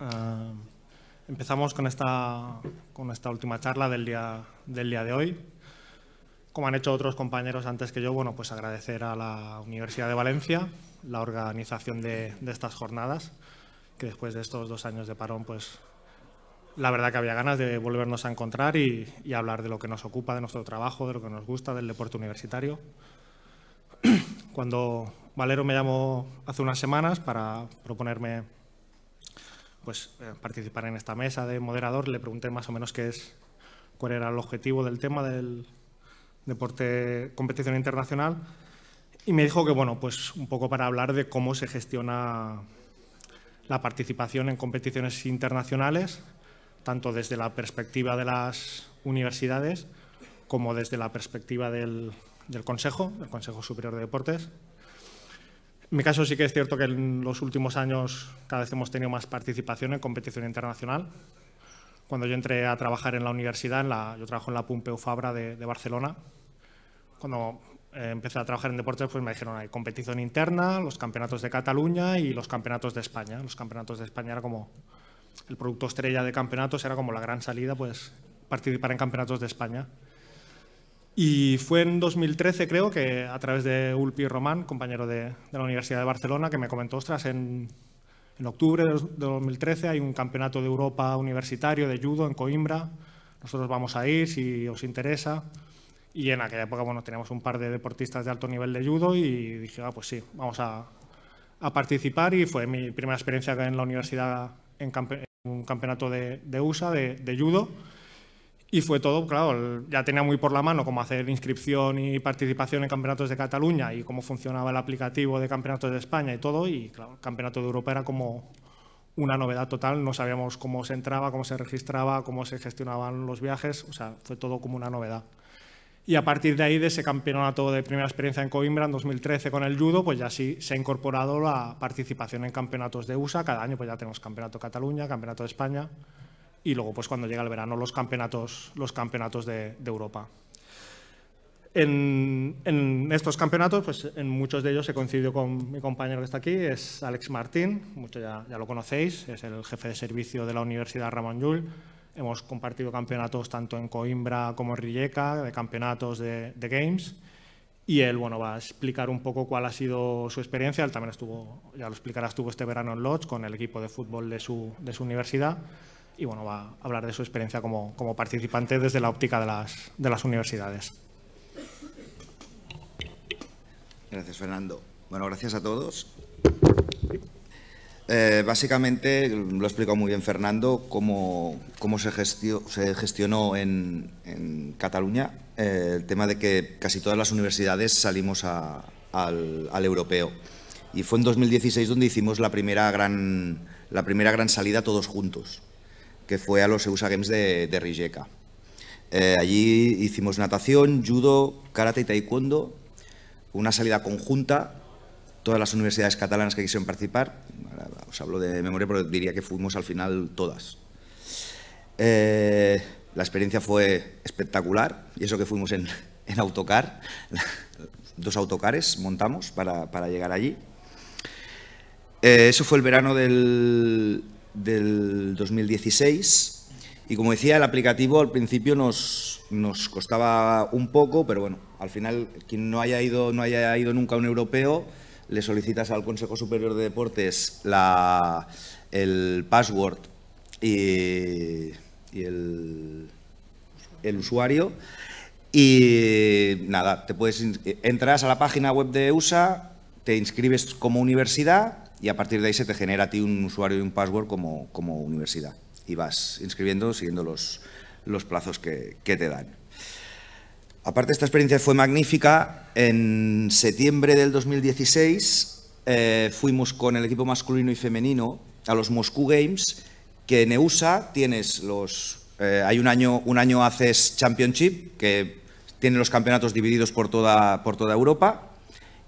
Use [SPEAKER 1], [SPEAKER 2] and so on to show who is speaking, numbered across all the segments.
[SPEAKER 1] Ah, empezamos con esta, con esta última charla del día, del día de hoy. Como han hecho otros compañeros antes que yo, bueno, pues agradecer a la Universidad de Valencia la organización de, estas jornadas, que después de estos dos años de parón, pues la verdad que había ganas de volvernos a encontrar y, y hablar de lo que nos ocupa, de nuestro trabajo, de lo que nos gusta, del deporte universitario. Cuando Valero me llamó hace unas semanas para proponerme pues, eh, participar en esta mesa de moderador. Le pregunté más o menos qué es, cuál era el objetivo del tema del deporte competición internacional y me dijo que, bueno, pues un poco para hablar de cómo se gestiona la participación en competiciones internacionales, tanto desde la perspectiva de las universidades como desde la perspectiva del, Consejo, el Consejo Superior de Deportes. En mi caso sí que es cierto que en los últimos años cada vez hemos tenido más participación en competición internacional. Cuando yo entré a trabajar en la universidad, la, yo trabajo en la Pompeu Fabra de, Barcelona. Cuando eh, empecé a trabajar en deportes, pues me dijeron, hay competición interna, los campeonatos de Cataluña y los campeonatos de España. Los campeonatos de España era como el producto estrella de campeonatos, era como la gran salida, pues participar en campeonatos de España. Y fue en 2013, creo, que a través de Ulpi Román, compañero de, la Universidad de Barcelona, que me comentó, ostras, en, octubre de 2013 hay un campeonato de Europa universitario de judo en Coimbra, nosotros vamos a ir si os interesa. Y en aquella época, bueno, teníamos un par de deportistas de alto nivel de judo y dije, ah, pues sí, vamos a, participar y fue mi primera experiencia en la universidad en, un campeonato de, USA de, judo y fue todo, claro, ya tenía muy por la mano cómo hacer inscripción y participación en campeonatos de Cataluña y cómo funcionaba el aplicativo de campeonatos de España y todo. Y claro, el campeonato de Europa era como una novedad total, no sabíamos cómo se entraba, cómo se registraba, cómo se gestionaban los viajes, o sea, fue todo como una novedad. Y a partir de ahí, de ese campeonato de primera experiencia en Coimbra en 2013 con el judo, pues ya sí se ha incorporado la participación en campeonatos de USA. Cada año pues ya tenemos campeonato de Cataluña, campeonato de España y luego pues cuando llega el verano los campeonatos, los campeonatos de, Europa. En, estos campeonatos, pues en muchos de ellos he coincidido con mi compañero que está aquí, es Alex Martín, muchos ya, lo conocéis, es el jefe de servicio de la Universidad Ramón Llull. Hemos compartido campeonatos tanto en Coimbra como en Rijeka, de campeonatos de, Games, y él bueno, va a explicar un poco cuál ha sido su experiencia. Él también estuvo, ya lo explicará, estuvo este verano en Lodz con el equipo de fútbol de su universidad y bueno, va a hablar de su experiencia como, participante desde la óptica de las, universidades.
[SPEAKER 2] Gracias, Fernando. Bueno, gracias a todos. Eh, básicamente, lo ha explicado muy bien Fernando, cómo, se, se, gestionó en, Cataluña eh, el tema de que casi todas las universidades salimos al, europeo. Y fue en 2016 donde hicimos la primera la primera gran salida todos juntos que fue a los EUSA Games de, de Rijeka. Eh, allí hicimos natación, judo, karate y taekwondo, una salida conjunta, todas las universidades catalanas que quisieron participar, os hablo de memoria, pero diría que fuimos al final todas. Eh, la experiencia fue espectacular, y eso que fuimos en, autocar, dos autocares montamos para, llegar allí. Eh, eso fue el verano del del 2016. Y como decía, el aplicativo al principio nos, nos costaba un poco, pero bueno, al final quien no haya ido, no haya ido nunca a un europeo, le solicitas al Consejo Superior de Deportes la, el password y, el, usuario. Y nada, te puedes entras a la página web de USA, te inscribes como universidad y a partir de ahí se te genera a ti un usuario y un password como, como universidad. Y vas inscribiendo siguiendo los, los plazos que, te dan. Aparte, esta experiencia fue magnífica. En septiembre del 2016 eh, fuimos con el equipo masculino y femenino a los Moscú Games, que en EUSA tienes los... Eh, hay un año, un año haces Championship, que tiene los campeonatos divididos por toda, por toda Europa,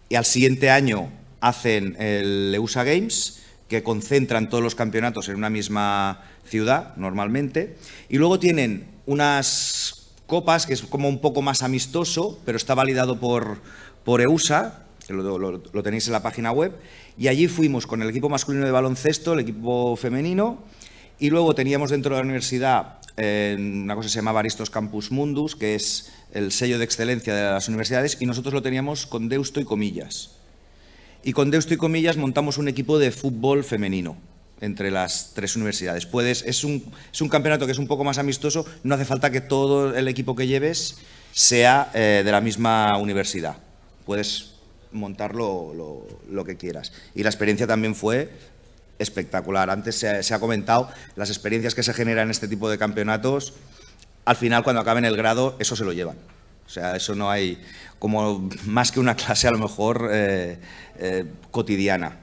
[SPEAKER 2] y al siguiente año hacen el EUSA Games, que concentran todos los campeonatos en una misma ciudad, normalmente, y luego tienen unas copas, que es como un poco más amistoso, pero está validado por, por EUSA, lo, tenéis en la página web, y allí fuimos con el equipo masculino de baloncesto, el equipo femenino, y luego teníamos dentro de la universidad una cosa que se llama Aristos Campus Mundus, que es el sello de excelencia de las universidades, y nosotros lo teníamos con Deusto y Comillas. Y con Deusto y Comillas montamos un equipo de fútbol femenino entre las tres universidades. Puedes, es, un, campeonato que es un poco más amistoso, no hace falta que todo el equipo que lleves sea eh, de la misma universidad. Puedes montarlo lo, que quieras. Y la experiencia también fue espectacular. Antes se, se ha comentado las experiencias que se generan en este tipo de campeonatos. Al final, cuando acaben el grado, eso se lo llevan. O sea, eso no hay como más que una clase a lo mejor eh, eh, cotidiana.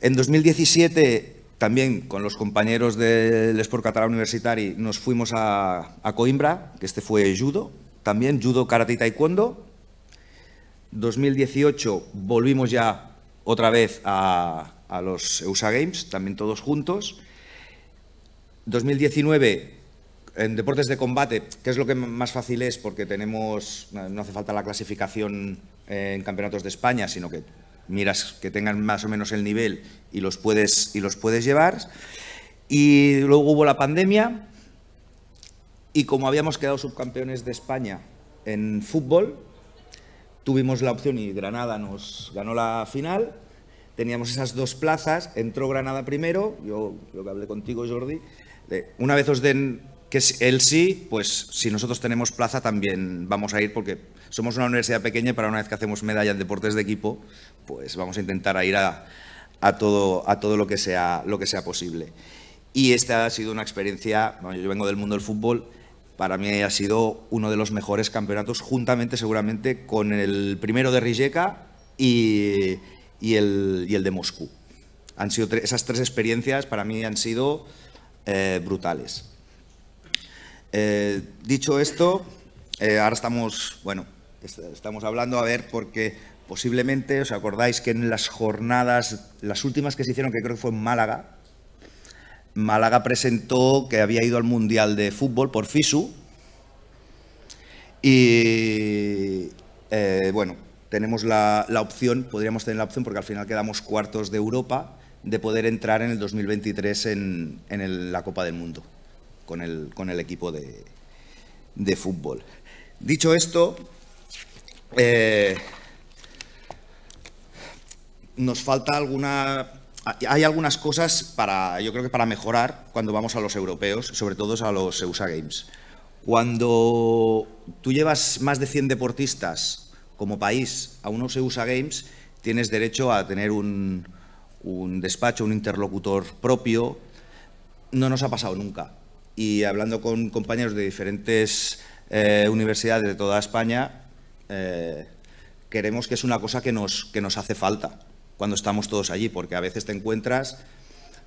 [SPEAKER 2] En 2017, también con los compañeros del Sport Catalán Universitari, nos fuimos a, Coimbra, que este fue judo, también judo, karate y taekwondo. 2018 volvimos ya otra vez a, los e USA Games, también todos juntos. 2019 en deportes de combate, que es lo que más fácil es? Porque tenemos, no hace falta la clasificación en campeonatos de España, sino que miras que tengan más o menos el nivel y los puedes, y los puedes llevar. Y luego hubo la pandemia y como habíamos quedado subcampeones de España en fútbol, tuvimos la opción y Granada nos ganó la final. Teníamos esas dos plazas, entró Granada primero, yo lo que hablé contigo Jordi, una vez os den que él sí, pues si nosotros tenemos plaza también vamos a ir porque somos una universidad pequeña y para una vez que hacemos medallas en deportes de equipo, pues vamos a intentar ir a, todo, lo que sea, lo que sea posible. Y esta ha sido una experiencia, yo vengo del mundo del fútbol, para mí ha sido uno de los mejores campeonatos, juntamente seguramente con el primero de Rijeka y, y, el, de Moscú. Han sido esas tres experiencias para mí han sido eh, brutales. Eh, dicho esto, eh, ahora estamos, bueno, estamos hablando, a ver, porque posiblemente os acordáis que en las jornadas, las últimas que se hicieron, que creo que fue en Málaga, Málaga presentó que había ido al Mundial de Fútbol por FISU. Y eh, bueno, tenemos la, opción, podríamos tener la opción, porque al final quedamos cuartos de Europa, de poder entrar en el 2023 en, en la Copa del Mundo con el, equipo de, fútbol. Dicho esto, eh, nos falta alguna... Hay algunas cosas para, yo creo que para mejorar cuando vamos a los europeos, sobre todo a los EUSA Games. Cuando tú llevas más de 100 deportistas como país a unos EUSA Games, tienes derecho a tener un despacho, un interlocutor propio. No nos ha pasado nunca y hablando con compañeros de diferentes eh, universidades de toda España, eh, queremos que es una cosa que nos, que nos hace falta cuando estamos todos allí, porque a veces te encuentras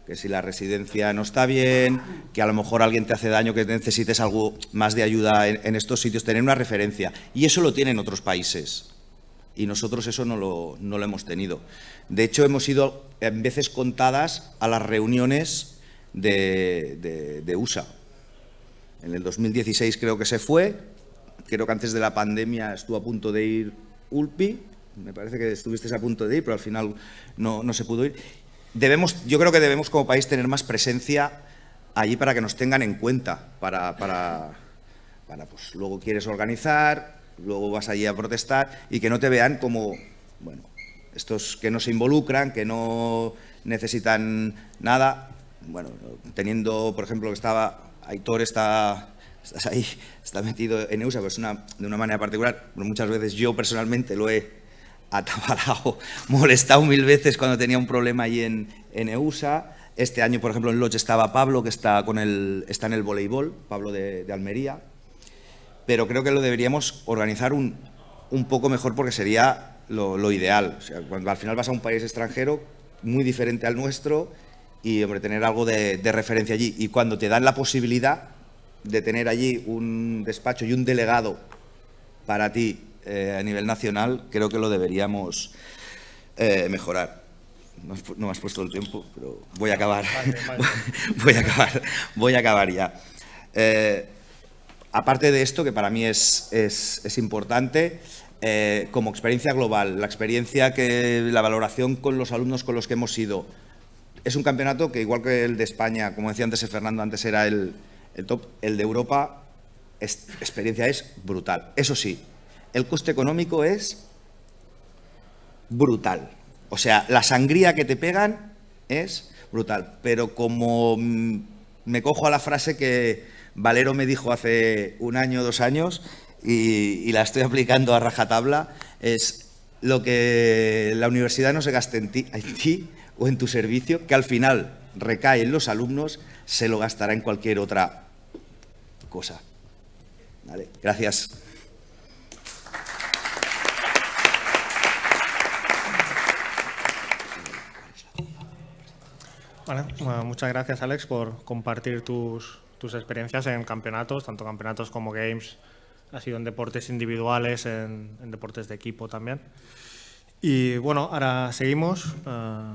[SPEAKER 2] que si la residencia no está bien, que a lo mejor alguien te hace daño, que necesites algo más de ayuda en, estos sitios, tener una referencia. Y eso lo tienen otros países. Y nosotros eso no lo, no lo hemos tenido. De hecho, hemos ido en veces contadas a las reuniones de, de, de USA en el 2016 creo que se fue, creo que antes de la pandemia estuvo a punto de ir Ulpi, me parece que estuviste a punto de ir, pero al final no, no se pudo ir. Debemos, yo creo que debemos como país tener más presencia allí para que nos tengan en cuenta, para, para pues luego quieres organizar, luego vas allí a protestar y que no te vean como, bueno, estos que no se involucran, que no necesitan nada. Bueno, teniendo, por ejemplo, que estaba Aitor está, ahí, está metido en EUSA, pero es de una manera particular. Muchas veces yo personalmente lo he atabalado, molestado mil veces cuando tenía un problema ahí en, EUSA. Este año, por ejemplo, en Lodge estaba Pablo, que está, con el, está en el voleibol, Pablo de, Almería. Pero creo que lo deberíamos organizar un, un poco mejor porque sería lo, lo ideal. O sea, cuando al final vas a un país extranjero muy diferente al nuestro y hombre, tener algo de, referencia allí. Y cuando te dan la posibilidad de tener allí un despacho y un delegado para ti eh, a nivel nacional, creo que lo deberíamos eh, mejorar. No, me has puesto el tiempo, pero voy a acabar. voy a acabar, voy a acabar ya. Eh, aparte de esto, que para mí es, es, es importante, como experiencia global, la experiencia que la valoración con los alumnos con los que hemos ido, es un campeonato que, igual que el de España, como decía antes Fernando, antes era el, top, el de Europa, experiencia es brutal. Eso sí, el coste económico es brutal. O sea, la sangría que te pegan es brutal. Pero como mm, me cojo a la frase que Valero me dijo hace un año, dos años, y, la estoy aplicando a rajatabla, es lo que la universidad no se gasta en en ti o en tu servicio, que al final recae en los alumnos, se lo gastará en cualquier otra cosa. Vale, gracias.
[SPEAKER 1] muchas gracias Alex por compartir tus, tus experiencias en campeonatos, tanto campeonatos como games, ha sido en deportes individuales, en, deportes de equipo también. Y bueno, ahora seguimos. Eh,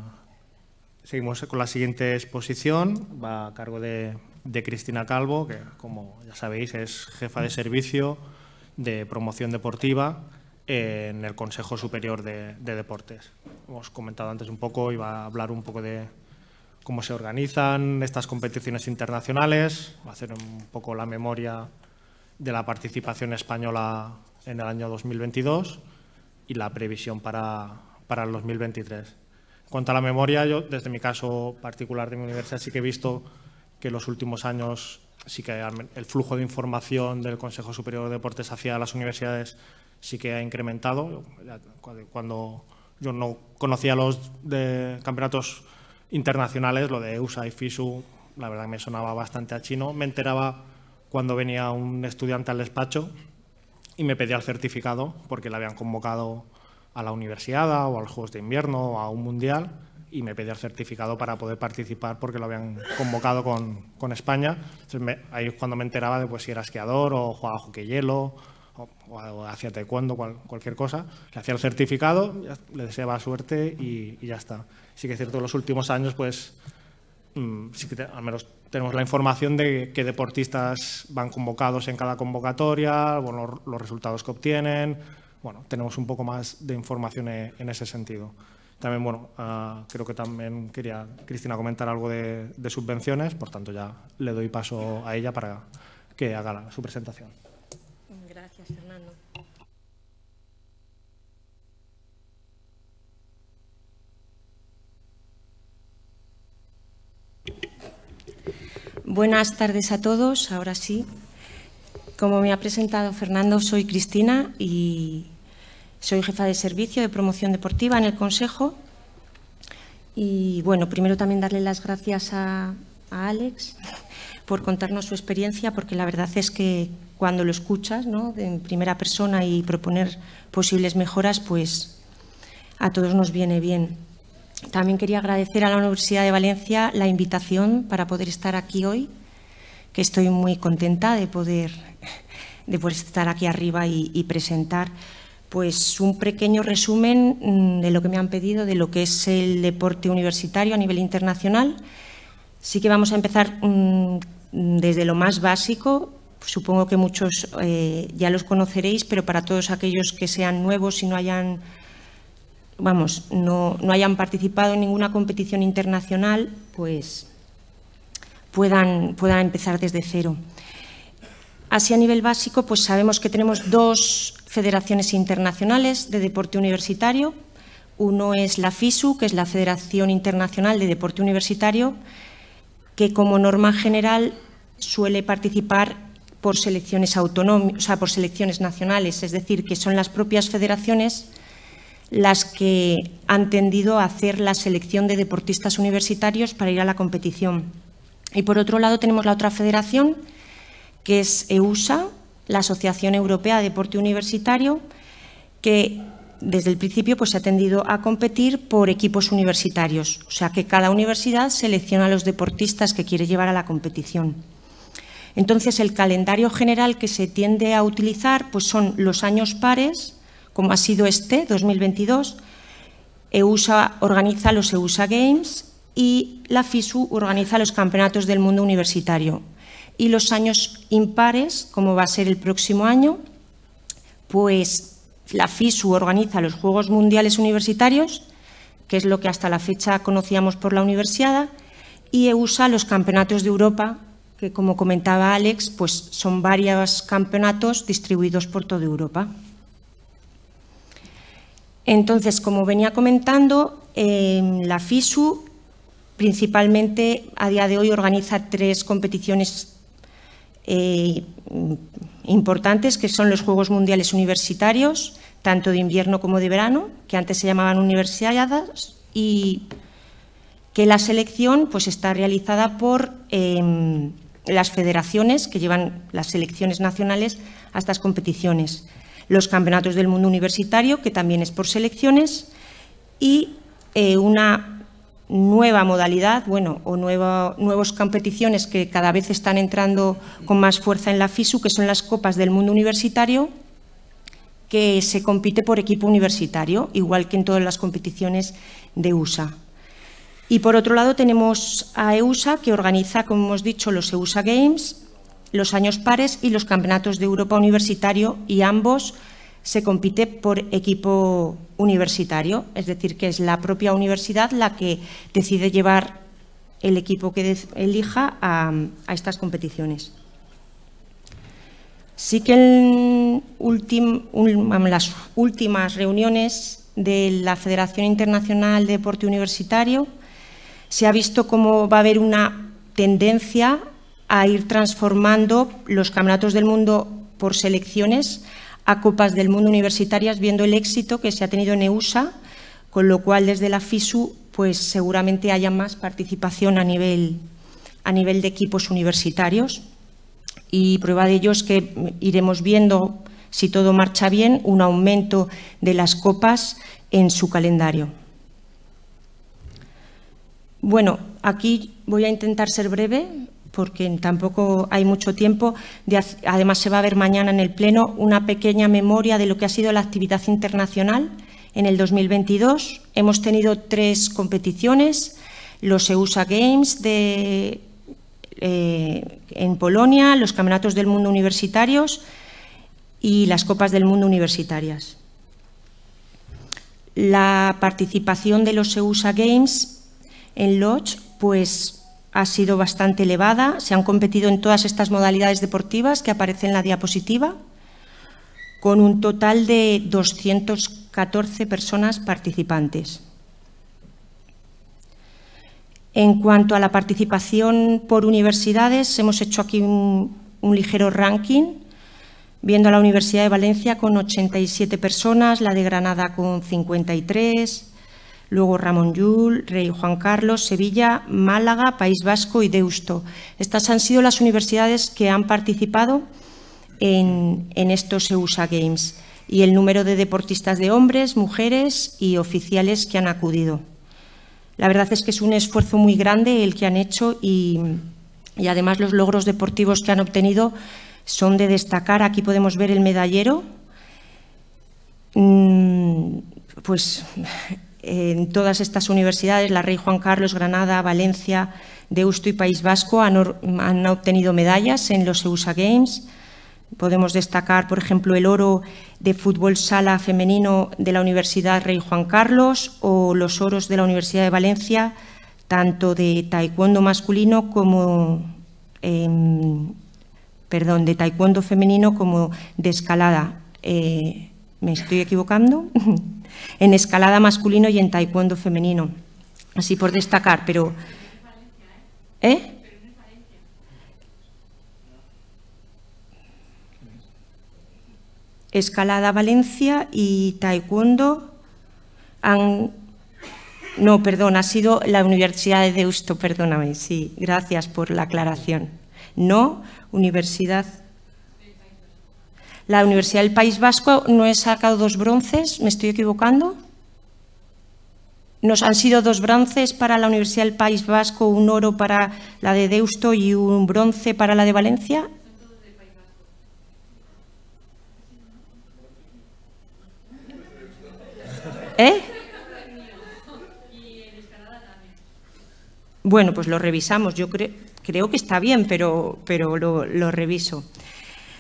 [SPEAKER 1] Seguimos con la siguiente exposición, va a cargo de, Cristina Calvo, que como ya sabéis es jefa de servicio de promoción deportiva en el Consejo Superior de, Deportes. Hemos comentado antes un poco, y va a hablar un poco de cómo se organizan estas competiciones internacionales, va a hacer un poco la memoria de la participación española en el año 2022 y la previsión para, para el 2023. Cuanto a la memoria, yo desde mi caso particular de mi universidad sí que he visto que en los últimos años sí que el flujo de información del Consejo Superior de Deportes hacia las universidades sí que ha incrementado. Cuando yo no conocía los campeonatos internacionales, lo de EUSA y FISU, la verdad me sonaba bastante a chino. Me enteraba cuando venía un estudiante al despacho y me pedía el certificado porque le habían convocado a la universidad o al Juegos de Invierno o a un mundial y me pedía el certificado para poder participar porque lo habían convocado con, España. ahí es cuando me enteraba de pues, si era esquiador o jugaba hockey hielo o, hacía taekwondo, cualquier cosa. Le hacía el certificado, le deseaba suerte y, ya está. Sí que es cierto, los últimos años, pues, mm, al menos tenemos la información de qué deportistas van convocados en cada convocatoria, los resultados que obtienen, bueno, tenemos un poco más de información e, en ese sentido. También, bueno, ah, creo que también quería Cristina comentar algo de, subvenciones, por tanto ya le doy paso a ella para que haga su presentación.
[SPEAKER 3] Gracias, Fernando. Buenas tardes a todos, ahora sí. Como me ha presentado Fernando, soy Cristina y soy jefa de servicio de promoción deportiva en el Consejo. Y bueno, primero también darle las gracias a, Alex por contarnos su experiencia, porque la verdad es que cuando lo escuchas ¿no? en primera persona y proponer posibles mejoras, pues a todos nos viene bien. También quería agradecer a la Universidad de Valencia la invitación para poder estar aquí hoy, que estoy muy contenta de poder, de poder estar aquí arriba y presentar pues un pequeño resumen mm, de lo que me han pedido de lo que es el deporte universitario a nivel internacional. Sí que vamos a empezar mm, desde lo más básico. Supongo que muchos eh, ya los conoceréis, pero para todos aquellos que sean nuevos y no hayan, vamos, no, no hayan participado en ninguna competición internacional, pues puedan, puedan empezar desde cero. Así a nivel básico, pues sabemos que tenemos dos federaciones internacionales de deporte universitario. Uno es la FISU, que es la Federación Internacional de Deporte Universitario, que como norma general suele participar por selecciones autonómicas, o sea, por selecciones nacionales, es decir, que son las propias federaciones las que han tendido a hacer la selección de deportistas universitarios para ir a la competición. Y por otro lado tenemos la otra federación, que es EUSA, la Asociación Europea de Deporte Universitario, que desde el principio pues, se ha tendido a competir por equipos universitarios, o sea que cada universidad selecciona a los deportistas que quiere llevar a la competición. Entonces, el calendario general que se tiende a utilizar pues, son los años pares, como ha sido este, 2022. EUSA organiza los EUSA Games y la FISU organiza los Campeonatos del Mundo Universitario y los años impares, como va a ser el próximo año, pues la FISU organiza los Juegos Mundiales Universitarios, que es lo que hasta la fecha conocíamos por la universidad, y EUSA los Campeonatos de Europa, que como comentaba Alex, pues son varios campeonatos distribuidos por toda Europa. Entonces, como venía comentando, la FISU principalmente a día de hoy organiza tres competiciones eh, importantes, que son los Juegos Mundiales Universitarios, tanto de invierno como de verano, que antes se llamaban universidades, y que la selección pues, está realizada por em, las federaciones que llevan las selecciones nacionales a estas competiciones, los Campeonatos del Mundo Universitario, que también es por selecciones, y eh, una nueva modalidad, bueno, o nuevas competiciones que cada vez están entrando con más fuerza en la FISU, que son las copas del mundo universitario, que se compite por equipo universitario, igual que en todas las competiciones de USA. Y por otro lado tenemos a EUSA, que organiza, como hemos dicho, los EUSA Games, los años pares y los campeonatos de Europa universitario, y ambos se compite por equipo universitario, es decir, que es la propia universidad la que decide llevar el equipo que elija a, estas competiciones. Sí que en, en las últimas reuniones de la Federación Internacional de Deporte Universitario se ha visto cómo va a haber una tendencia a ir transformando los campeonatos del mundo por selecciones a Copas del Mundo universitarias, viendo el éxito que se ha tenido en EUSA, con lo cual desde la FISU pues seguramente haya más participación a nivel, a nivel de equipos universitarios. Y prueba de ello es que iremos viendo, si todo marcha bien, un aumento de las copas en su calendario. Bueno, aquí voy a intentar ser breve porque tampoco hay mucho tiempo. Además, se va a ver mañana en el Pleno una pequeña memoria de lo que ha sido la actividad internacional en el 2022. Hemos tenido tres competiciones, los EUSA Games eh, en Polonia, los Campeonatos del Mundo Universitarios y las Copas del Mundo Universitarias. La participación de los EUSA Games en Lodge, pues ha sido bastante elevada. Se han competido en todas estas modalidades deportivas que aparecen en la diapositiva, con un total de 214 personas participantes. En cuanto a la participación por universidades, hemos hecho aquí un, ligero ranking, viendo a la Universidad de Valencia con 87 personas, la de Granada con 53, luego Ramón yul, Rey Juan Carlos, Sevilla, Málaga, País Vasco y Deusto. Estas han sido las universidades que han participado en, estos EUSA Games y el número de deportistas de hombres, mujeres y oficiales que han acudido. La verdad es que es un esfuerzo muy grande el que han hecho y, y además los logros deportivos que han obtenido son de destacar. Aquí podemos ver el medallero. Mm, pues en todas estas universidades, la Rey Juan Carlos, Granada, Valencia, Deusto y País Vasco han, obtenido medallas en los EUSA Games. Podemos destacar, por ejemplo, el oro de fútbol sala femenino de la Universidad Rey Juan Carlos o los oros de la Universidad de Valencia, tanto de taekwondo masculino como, em, perdón, de taekwondo femenino como de escalada. Eh, ¿Me estoy equivocando? en escalada masculino y en taekwondo femenino. Así por destacar, pero... ¿Eh? Escalada Valencia y Taekwondo han... No, perdón, ha sido la Universidad de Deusto, perdóname, sí, gracias por la aclaración. No, Universidad la Universidad del País Vasco no he sacado dos bronces, ¿me estoy equivocando? Nos han sido dos bronces para la Universidad del País Vasco, un oro para la de Deusto y un bronce para la de Valencia. ¿Eh? Bueno, pues lo revisamos. Yo creo que está bien, pero, pero lo reviso.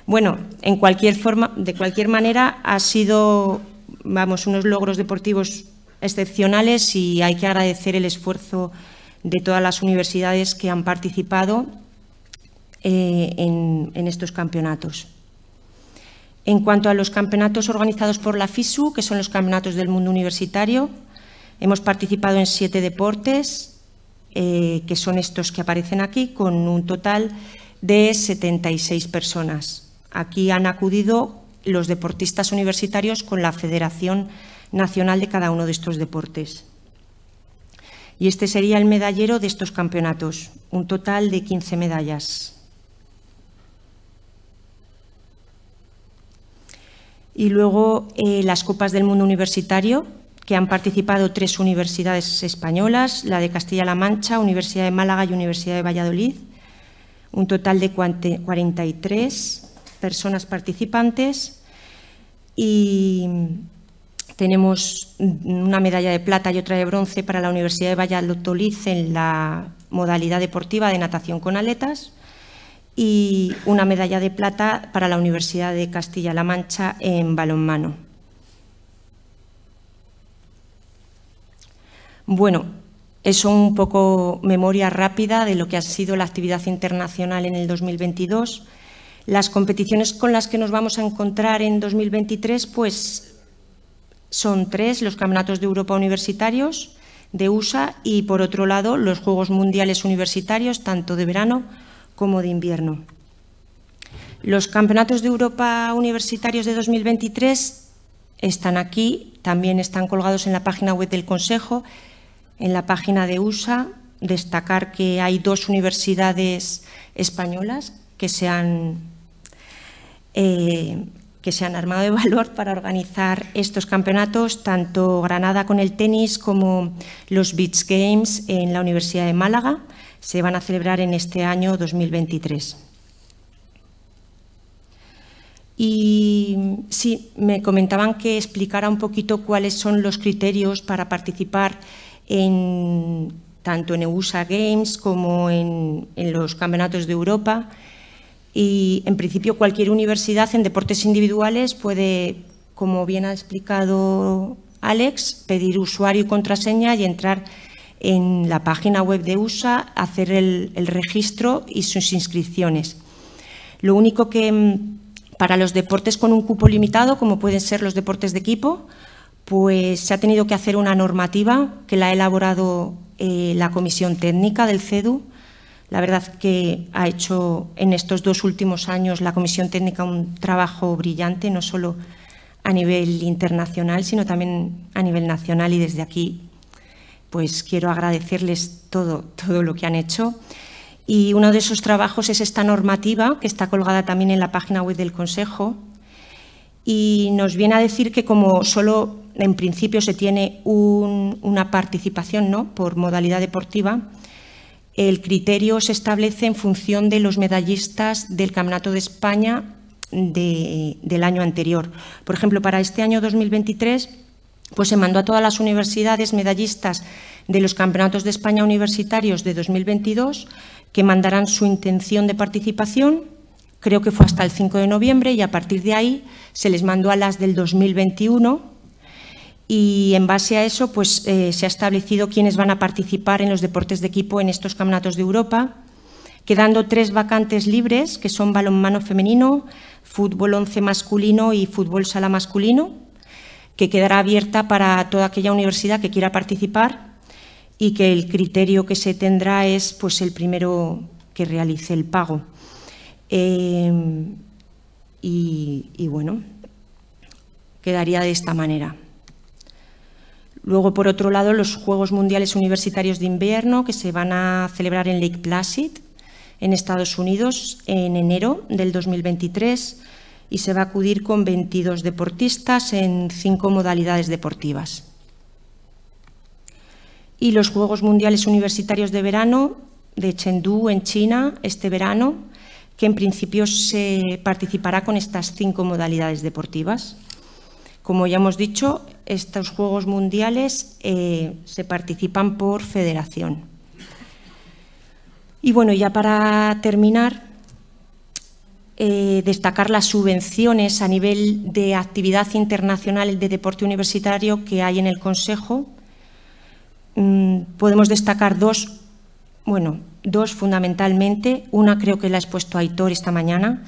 [SPEAKER 3] Bueno, en cualquier forma, de cualquier manera, ha sido vamos, unos logros deportivos excepcionales y hay que agradecer el esfuerzo de todas las universidades que han participado eh, en, estos campeonatos. En cuanto a los campeonatos organizados por la FISU, que son los campeonatos del mundo universitario, hemos participado en siete deportes, eh, que son estos que aparecen aquí, con un total de 76 personas. Aquí han acudido los deportistas universitarios con la Federación Nacional de cada uno de estos deportes. Y este sería el medallero de estos campeonatos, un total de 15 medallas. Y luego eh, las Copas del Mundo Universitario, que han participado tres universidades españolas, la de Castilla-La Mancha, Universidad de Málaga y Universidad de Valladolid, un total de 43 personas participantes y tenemos una medalla de plata y otra de bronce para la Universidad de Valladolid en la modalidad deportiva de natación con aletas y una medalla de plata para la Universidad de Castilla-La Mancha en balonmano. Bueno, eso un poco memoria rápida de lo que ha sido la actividad internacional en el 2022 las competiciones con las que nos vamos a encontrar en 2023 pues, son tres, los Campeonatos de Europa Universitarios de USA y, por otro lado, los Juegos Mundiales Universitarios, tanto de verano como de invierno. Los Campeonatos de Europa Universitarios de 2023 están aquí, también están colgados en la página web del Consejo, en la página de USA. Destacar que hay dos universidades españolas que se han eh, que se han armado de valor para organizar estos campeonatos, tanto Granada con el tenis como los Beach Games en la Universidad de Málaga. Se van a celebrar en este año 2023. Y sí, me comentaban que explicara un poquito cuáles son los criterios para participar en, tanto en EUSA Games como en los campeonatos de Europa y en principio cualquier universidad en deportes individuales puede, como bien ha explicado Alex, pedir usuario y contraseña y entrar en la página web de USA, hacer el, registro y sus inscripciones. Lo único que mm, para los deportes con un cupo limitado, como pueden ser los deportes de equipo, pues se ha tenido que hacer una normativa que la ha elaborado eh, la Comisión Técnica del CEDU la verdad que ha hecho en estos dos últimos años la Comisión Técnica un trabajo brillante, no solo a nivel internacional, sino también a nivel nacional y desde aquí pues quiero agradecerles todo, todo lo que han hecho. Y uno de esos trabajos es esta normativa, que está colgada también en la página web del Consejo, y nos viene a decir que como solo en principio se tiene una participación ¿no? por modalidad deportiva, el criterio se establece en función de los medallistas del Campeonato de España del año anterior. Por ejemplo, para este año 2023 pues se mandó a todas las universidades medallistas de los Campeonatos de España Universitarios de 2022 que mandarán su intención de participación. Creo que fue hasta el 5 de noviembre y a partir de ahí se les mandó a las del 2021 y en base a eso pues, eh, se ha establecido quiénes van a participar en los deportes de equipo en estos campeonatos de Europa, quedando tres vacantes libres, que son balonmano femenino, fútbol once masculino y fútbol sala masculino, que quedará abierta para toda aquella universidad que quiera participar y que el criterio que se tendrá es pues, el primero que realice el pago. Eh, y bueno, quedaría de esta manera. Luego, por otro lado, los Juegos Mundiales Universitarios de Invierno, que se van a celebrar en Lake Placid, en Estados Unidos, en enero del 2023, y se va a acudir con 22 deportistas en cinco modalidades deportivas. Y los Juegos Mundiales Universitarios de Verano de Chengdu, en China, este verano, que en principio se participará con estas cinco modalidades deportivas. Como ya hemos dicho, estos Juegos Mundiales eh, se participan por federación. Y bueno, ya para terminar, eh, destacar las subvenciones a nivel de actividad internacional de deporte universitario que hay en el Consejo. Mm, podemos destacar dos, bueno, dos fundamentalmente. Una creo que la ha expuesto Aitor esta mañana,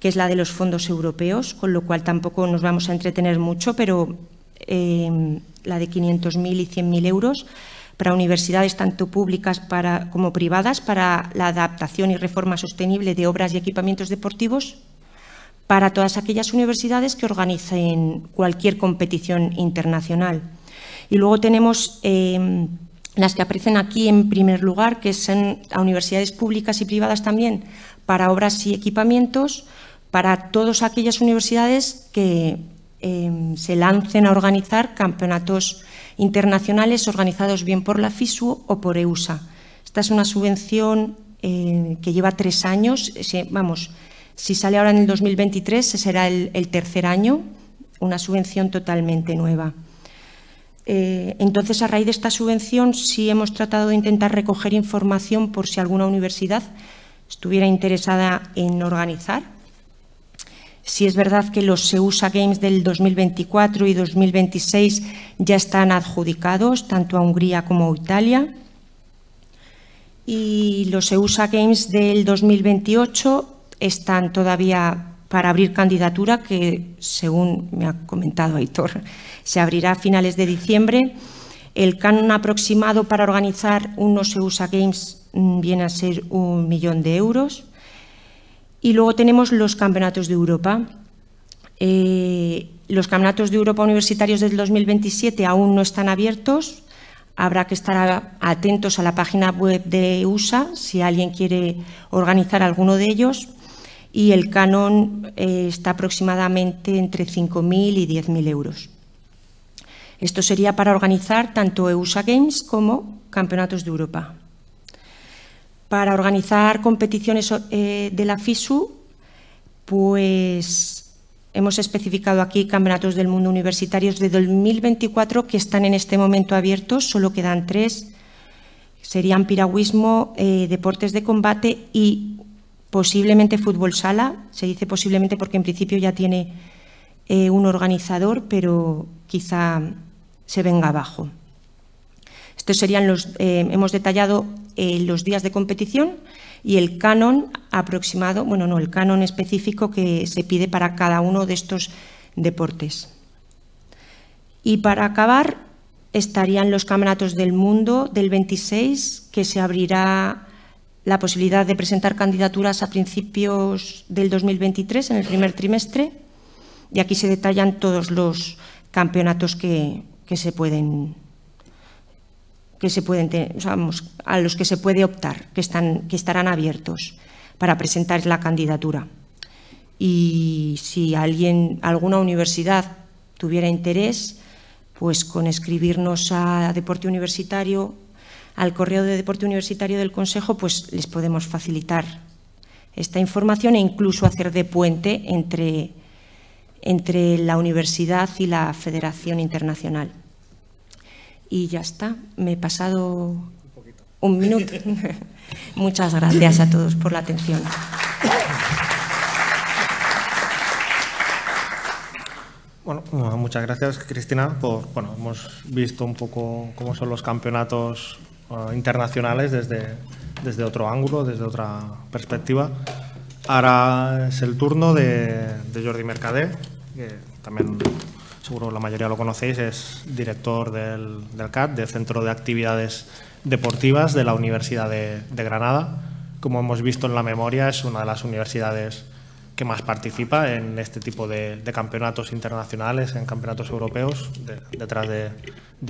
[SPEAKER 3] que es la de los fondos europeos, con lo cual tampoco nos vamos a entretener mucho, pero Em, la de 500.000 y 100.000 euros, para universidades tanto públicas como privadas, para la adaptación y reforma sostenible de obras y equipamientos deportivos, para todas aquellas universidades que organicen cualquier competición internacional. Y luego tenemos em, las que aparecen aquí en primer lugar, que son a universidades públicas y privadas también, para obras y equipamientos, para todas aquellas universidades que Em, se lancen a organizar campeonatos internacionales organizados bien por la FISU o por EUSA. Esta es una subvención eh, que lleva tres años. vamos, si sale ahora en el 2023, ese será el, tercer año, una subvención totalmente nueva. Eh, entonces, a raíz de esta subvención, sí hemos tratado de intentar recoger información por si alguna universidad estuviera interesada en organizar si es verdad que los usa Games del 2024 y 2026 ya están adjudicados tanto a Hungría como a Italia. Y los EUSA Games del 2028 están todavía para abrir candidatura, que según me ha comentado Aitor, se abrirá a finales de diciembre. El canon aproximado para organizar unos EUSA Games mm, viene a ser un millón de euros. Y luego tenemos los campeonatos de Europa. Eh, los campeonatos de Europa universitarios del 2027 aún no están abiertos. Habrá que estar atentos a la página web de USA si alguien quiere organizar alguno de ellos. Y el canon eh, está aproximadamente entre 5.000 y 10.000 euros. Esto sería para organizar tanto EUSA Games como Campeonatos de Europa para organizar competiciones eh, de la FISU, pues hemos especificado aquí campeonatos del mundo universitarios de 2024 que están en este momento abiertos, solo quedan tres. Serían piragüismo, eh, deportes de combate y posiblemente fútbol sala. Se dice posiblemente porque en principio ya tiene eh, un organizador, pero quizá se venga abajo. Estos serían los, hemos detallado eh, los días de competición y el canon aproximado, bueno, no, el canon específico que se pide para cada uno de estos deportes. Y para acabar, estarían los campeonatos del mundo del 26, que se abrirá la posibilidad de presentar candidaturas a principios del 2023, en el primer trimestre. Y aquí se detallan todos los campeonatos que, que se pueden a los que se puede optar, que, están, que estarán abiertos para presentar la candidatura. Y si alguien, alguna universidad tuviera interés, pues con escribirnos a Deporte Universitario, al correo de Deporte Universitario del Consejo, pues les podemos facilitar esta información e incluso hacer de puente entre, entre la universidad y la Federación Internacional. Y ya está, me he pasado un, minuto. Muchas gracias a todos por la atención.
[SPEAKER 1] Bueno, muchas gracias Cristina. Por, bueno, hemos visto un poco cómo son los campeonatos ah, internacionales desde, desde otro ángulo, desde otra perspectiva. Ahora es el turno de, de Jordi Mercader, que también seguro la mayoría lo conocéis, es director del, del CAT, del Centro de Actividades Deportivas de la Universidad de, Granada. Como hemos visto en la memoria, es una de las universidades que más participa en este tipo de, campeonatos internacionales, en campeonatos europeos, detrás de,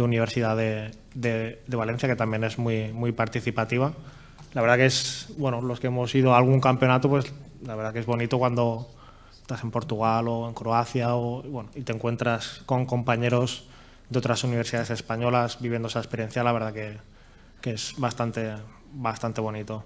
[SPEAKER 1] Universidad de, Valencia, que también es muy, muy participativa. La verdad que es, bueno, los que hemos ido a algún campeonato, pues la verdad que es bonito cuando estás en Portugal o en Croacia o, bueno, y te encuentras con compañeros de otras universidades españolas viviendo esa experiencia, la verdad que, es bastante, bastante bonito.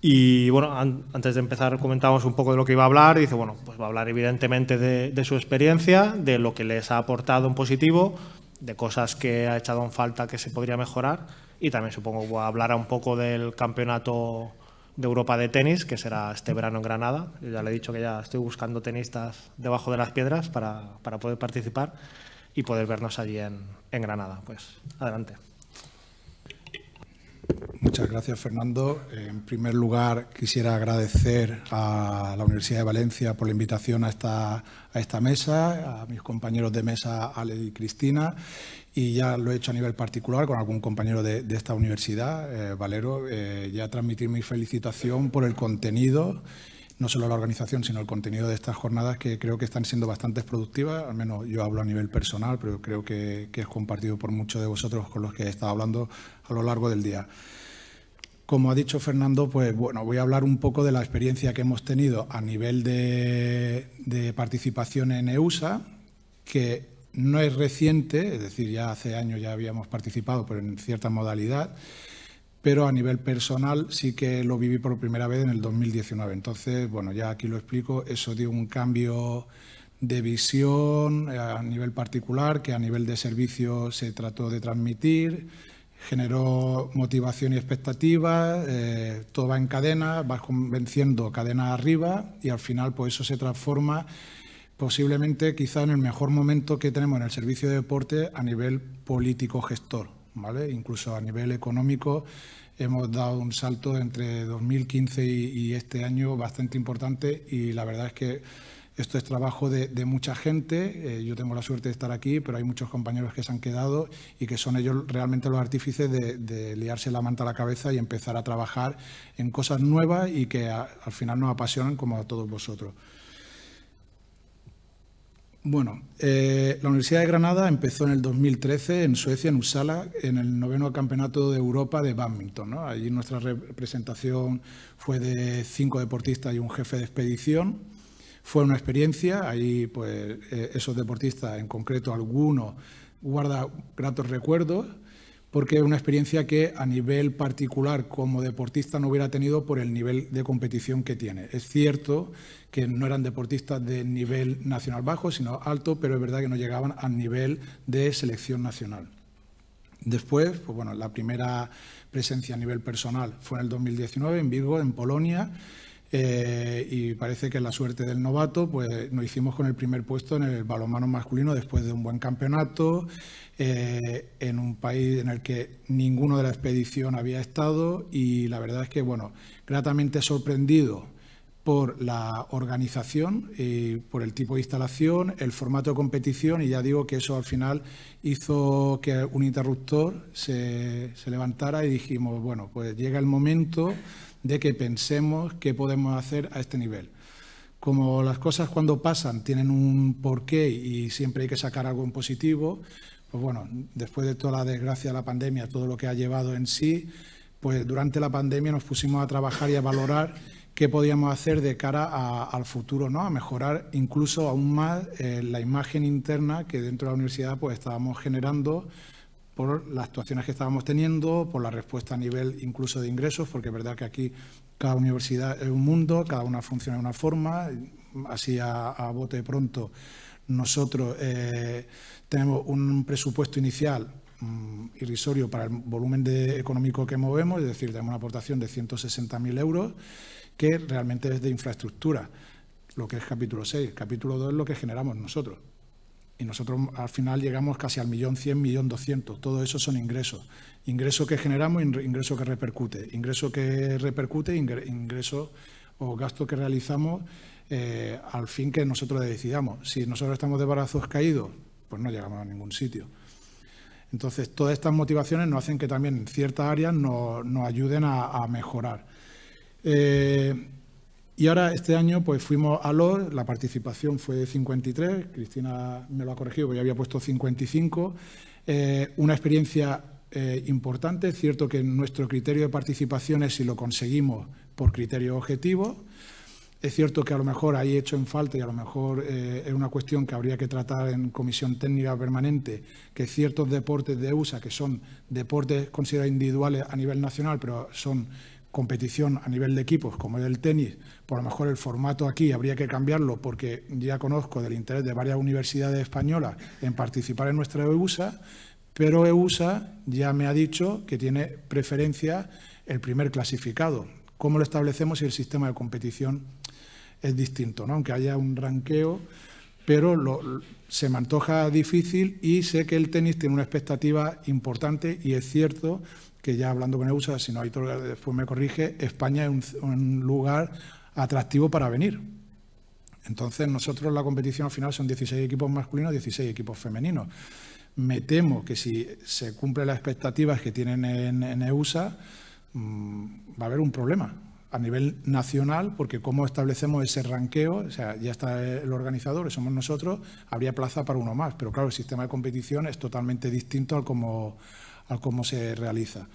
[SPEAKER 1] Y bueno, antes de empezar comentábamos un poco de lo que iba a hablar. Dice, bueno, pues va a hablar evidentemente de, su experiencia, de lo que les ha aportado en positivo, de cosas que ha echado en falta que se podría mejorar y también supongo que hablará un poco del campeonato de Europa de tenis, que será este verano en Granada. Yo ya le he dicho que ya estoy buscando tenistas debajo de las piedras para, poder participar y poder vernos allí en, Granada. Pues
[SPEAKER 4] adelante. Muchas gracias, Fernando. En primer lugar, quisiera agradecer a la Universidad de Valencia por la invitación a esta, a esta mesa, a mis compañeros de mesa, Ale y Cristina, y ya lo he hecho a nivel particular con algún compañero de, esta universidad, eh, Valero, eh, ya transmitir mi felicitación por el contenido, no solo la organización, sino el contenido de estas jornadas que creo que están siendo bastante productivas, al menos yo hablo a nivel personal, pero creo que, es compartido por muchos de vosotros con los que he estado hablando a lo largo del día. Como ha dicho Fernando, pues bueno, voy a hablar un poco de la experiencia que hemos tenido a nivel de, de participación en EUSA, que no es reciente, es decir, ya hace años ya habíamos participado, pero en cierta modalidad, pero a nivel personal sí que lo viví por primera vez en el 2019. Entonces, bueno, ya aquí lo explico, eso dio un cambio de visión eh, a nivel particular, que a nivel de servicio se trató de transmitir, generó motivación y expectativas, eh, todo va en cadena, vas convenciendo cadena arriba y al final pues eso se transforma posiblemente quizá en el mejor momento que tenemos en el servicio de deporte a nivel político gestor, Incluso a nivel económico hemos dado un salto entre 2015 y, este año bastante importante y la verdad es que esto es trabajo de, mucha gente. Eh, yo tengo la suerte de estar aquí, pero hay muchos compañeros que se han quedado y que son ellos realmente los artífices de, liarse la manta a la cabeza y empezar a trabajar en cosas nuevas y que al final nos apasionan como a todos vosotros. Bueno, eh, la Universidad de Granada empezó en el 2013 en Suecia, en Uppsala, en el noveno campeonato de Europa de badminton. Allí nuestra representación fue de cinco deportistas y un jefe de expedición. Fue una experiencia, ahí pues eh, esos deportistas, en concreto alguno guarda gratos recuerdos porque es una experiencia que a nivel particular como deportista no hubiera tenido por el nivel de competición que tiene. Es cierto que no eran deportistas de nivel nacional bajo, sino alto, pero es verdad que no llegaban al nivel de selección nacional. Después, pues bueno, la primera presencia a nivel personal fue en el 2019 en Virgo, en Polonia, eh, y parece que la suerte del novato, pues nos hicimos con el primer puesto en el balonmano masculino después de un buen campeonato, eh, en un país en el que ninguno de la expedición había estado y la verdad es que, bueno, gratamente sorprendido por la organización, eh, por el tipo de instalación, el formato de competición y ya digo que eso al final hizo que un interruptor se, se levantara y dijimos, bueno, pues llega el momento de que pensemos qué podemos hacer a este nivel como las cosas cuando pasan tienen un porqué y siempre hay que sacar algo en positivo, pues bueno, después de toda la desgracia de la pandemia, todo lo que ha llevado en sí, pues durante la pandemia nos pusimos a trabajar y a valorar qué podíamos hacer de cara al futuro, ¿no? a mejorar incluso aún más eh, la imagen interna que dentro de la universidad pues, estábamos generando por las actuaciones que estábamos teniendo, por la respuesta a nivel incluso de ingresos, porque es verdad que aquí cada universidad es un mundo, cada una funciona de una forma, así a, bote pronto nosotros eh, tenemos un presupuesto inicial mm, irrisorio para el volumen económico que movemos, es decir, tenemos una aportación de 160.000 euros que realmente es de infraestructura, lo que es capítulo 6. Capítulo 2 es lo que generamos nosotros. Y nosotros al final llegamos casi al millón cien, millón doscientos. Todo eso son ingresos. Ingreso que generamos, ingreso que repercute. Ingreso que repercute, ingreso o gasto que realizamos eh, al fin que nosotros decidamos. Si nosotros estamos de barazos caídos, pues no llegamos a ningún sitio. Entonces, todas estas motivaciones nos hacen que también en ciertas áreas nos, ayuden a mejorar. Eh, y ahora este año pues fuimos a LOR, la participación fue de 53, Cristina me lo ha corregido, porque yo había puesto 55, eh, una experiencia eh, importante, es cierto que nuestro criterio de participación es si lo conseguimos por criterio objetivo, es cierto que a lo mejor hay hecho en falta y a lo mejor es una cuestión que habría que tratar en comisión técnica permanente, que ciertos deportes de USA, que son deportes considerados individuales a nivel nacional, pero son competición a nivel de equipos como es el tenis, por lo mejor el formato aquí habría que cambiarlo porque ya conozco del interés de varias universidades españolas en participar en nuestra EUSA, pero EUSA ya me ha dicho que tiene preferencia el primer clasificado. ¿Cómo lo establecemos si el sistema de competición es distinto? Aunque haya un ranqueo, pero se me antoja difícil y sé que el tenis tiene una expectativa importante y es cierto que ya hablando con Eusa, si no hay después me corrige, España es un, lugar atractivo para venir. Entonces, nosotros la competición al final son 16 equipos masculinos, 16 equipos femeninos. Me temo que si se cumplen las expectativas que tienen en, EUSA, mm, va a haber un problema a nivel nacional, porque cómo establecemos ese ranqueo, o sea, ya está el organizador, somos nosotros, habría plaza para uno más, pero claro, el sistema de competición es totalmente distinto al como, a cómo se realiza.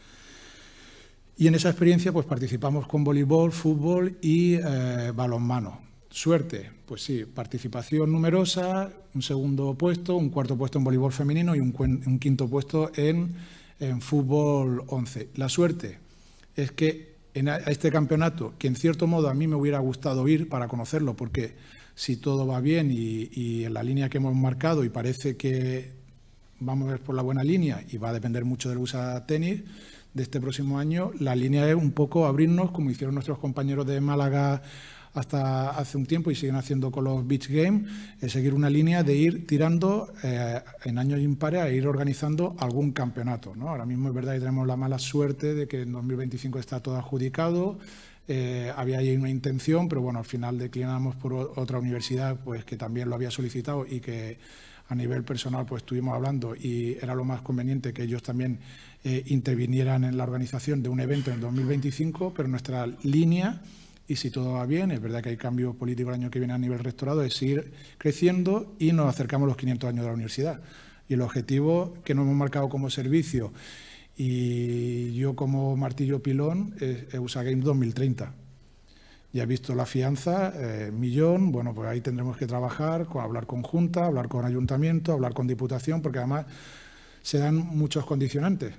[SPEAKER 4] Y en esa experiencia pues participamos con voleibol, fútbol y eh, balonmano. Suerte, pues sí, participación numerosa, un segundo puesto, un cuarto puesto en voleibol femenino y un, quinto puesto en, fútbol 11. La suerte es que en a este campeonato, que en cierto modo a mí me hubiera gustado ir para conocerlo, porque si todo va bien y en la línea que hemos marcado y parece que vamos a ver por la buena línea y va a depender mucho del USA Tenis de este próximo año, la línea es un poco abrirnos, como hicieron nuestros compañeros de Málaga hasta hace un tiempo y siguen haciendo con los Beach Games, es seguir una línea de ir tirando eh, en años impares a ir organizando algún campeonato. Ahora mismo es verdad que tenemos la mala suerte de que en 2025 está todo adjudicado, eh, había ahí una intención, pero bueno, al final declinamos por otra universidad pues, que también lo había solicitado y que a nivel personal pues estuvimos hablando y era lo más conveniente que ellos también eh, intervinieran en la organización de un evento en 2025, pero nuestra línea, y si todo va bien, es verdad que hay cambio político el año que viene a nivel restaurado, es seguir creciendo y nos acercamos a los 500 años de la universidad. Y el objetivo que nos hemos marcado como servicio y yo como martillo pilón es USA 2030. Ya he visto la fianza, eh, millón, bueno, pues ahí tendremos que trabajar, hablar con Junta, hablar con Ayuntamiento, hablar con Diputación, porque además se dan muchos condicionantes.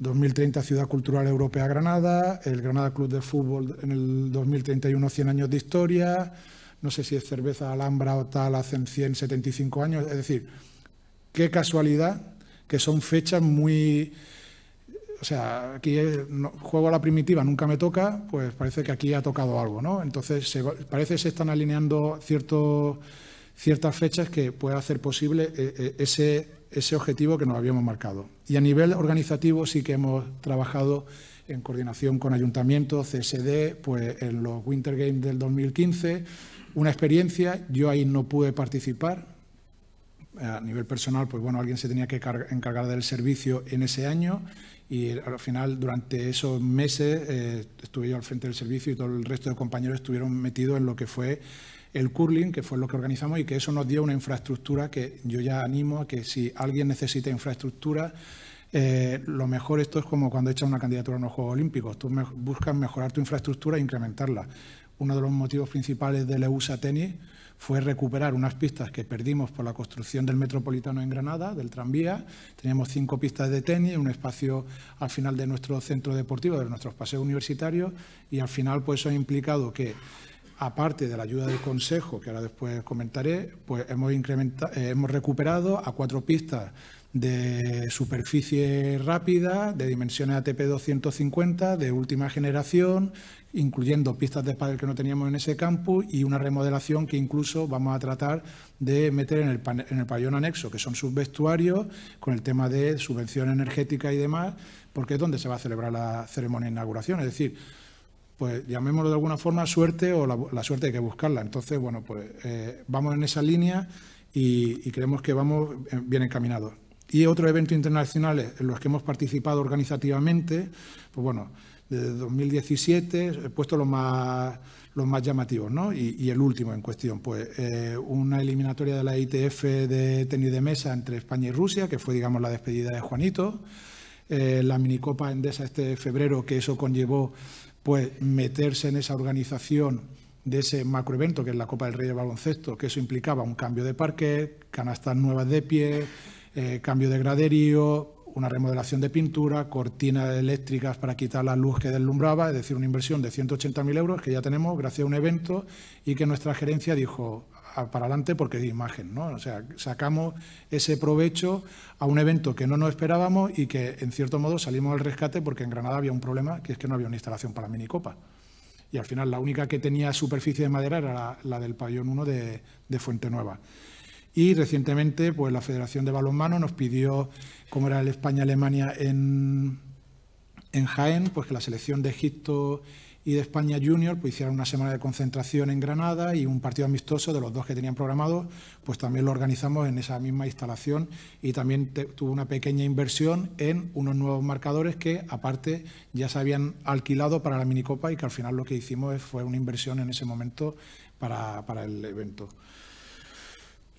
[SPEAKER 4] 2030 Ciudad Cultural Europea Granada, el Granada Club de Fútbol en el 2031 100 años de historia, no sé si es cerveza Alhambra o tal, hacen 175 años, es decir, qué casualidad que son fechas muy o sea, aquí eh, juego a la primitiva, nunca me toca, pues parece que aquí ha tocado algo, ¿no? Entonces, parece que se están alineando ciertas fechas que puede hacer posible eh, eh, ese, ese objetivo que nos habíamos marcado. Y a nivel organizativo sí que hemos trabajado en coordinación con ayuntamientos, CSD, pues en los Winter Games del 2015, una experiencia, yo ahí no pude participar, a nivel personal, pues bueno, alguien se tenía que encargar del servicio en ese año y al final durante esos meses eh, estuve yo al frente del servicio y todo el resto de compañeros estuvieron metidos en lo que fue el curling, que fue lo que organizamos y que eso nos dio una infraestructura que yo ya animo a que si alguien necesita infraestructura, eh, lo mejor esto es como cuando echas una candidatura a unos Juegos Olímpicos, tú buscas mejorar tu infraestructura e incrementarla. Uno de los motivos principales de la e USA Tenis fue recuperar unas pistas que perdimos por la construcción del Metropolitano en Granada, del tranvía. Teníamos cinco pistas de tenis, un espacio al final de nuestro centro deportivo, de nuestros paseos universitarios, y al final pues eso ha implicado que aparte de la ayuda del Consejo, que ahora después comentaré, pues hemos, incrementado, eh, hemos recuperado a cuatro pistas de superficie rápida, de dimensiones ATP 250, de última generación, incluyendo pistas de pádel que no teníamos en ese campus y una remodelación que incluso vamos a tratar de meter en el, en el pabellón anexo, que son subvestuarios, con el tema de subvención energética y demás, porque es donde se va a celebrar la ceremonia de inauguración. Es decir, pues llamémoslo de alguna forma suerte o la, suerte hay que buscarla. Entonces, bueno, pues eh, vamos en esa línea y creemos que vamos eh, bien encaminados y otros eventos internacionales en los que hemos participado organizativamente, pues bueno, desde 2017 he puesto los más, los más llamativos, ¿no? Y, el último en cuestión, pues eh, una eliminatoria de la ITF de tenis de mesa entre España y Rusia, que fue, digamos, la despedida de Juanito, eh, la minicopa Endesa este febrero, que eso conllevó, pues, meterse en esa organización de ese macroevento que es la Copa del Rey de Baloncesto, que eso implicaba un cambio de parque, canastas nuevas de pie, eh, cambio de graderío, una remodelación de pintura, cortinas eléctricas para quitar la luz que deslumbraba, es decir, una inversión de 180.000 euros que ya tenemos gracias a un evento y que nuestra gerencia dijo ah, para adelante porque de imagen, ¿no? O sea, sacamos ese provecho a un evento que no nos esperábamos y que, en cierto modo, salimos al rescate porque en Granada había un problema, que es que no había una instalación para minicopa. Y al final la única que tenía superficie de madera era la, del pabellón 1 de Fuente Nueva. Y recientemente, pues la Federación de Balonmano nos pidió, como era el España-Alemania en, Jaén, pues que la selección de Egipto y de España Junior pues hicieran una semana de concentración en Granada y un partido amistoso de los dos que tenían programado, pues también lo organizamos en esa misma instalación y también tuvo una pequeña inversión en unos nuevos marcadores que aparte ya se habían alquilado para la minicopa y que al final lo que hicimos fue una inversión en ese momento para el evento.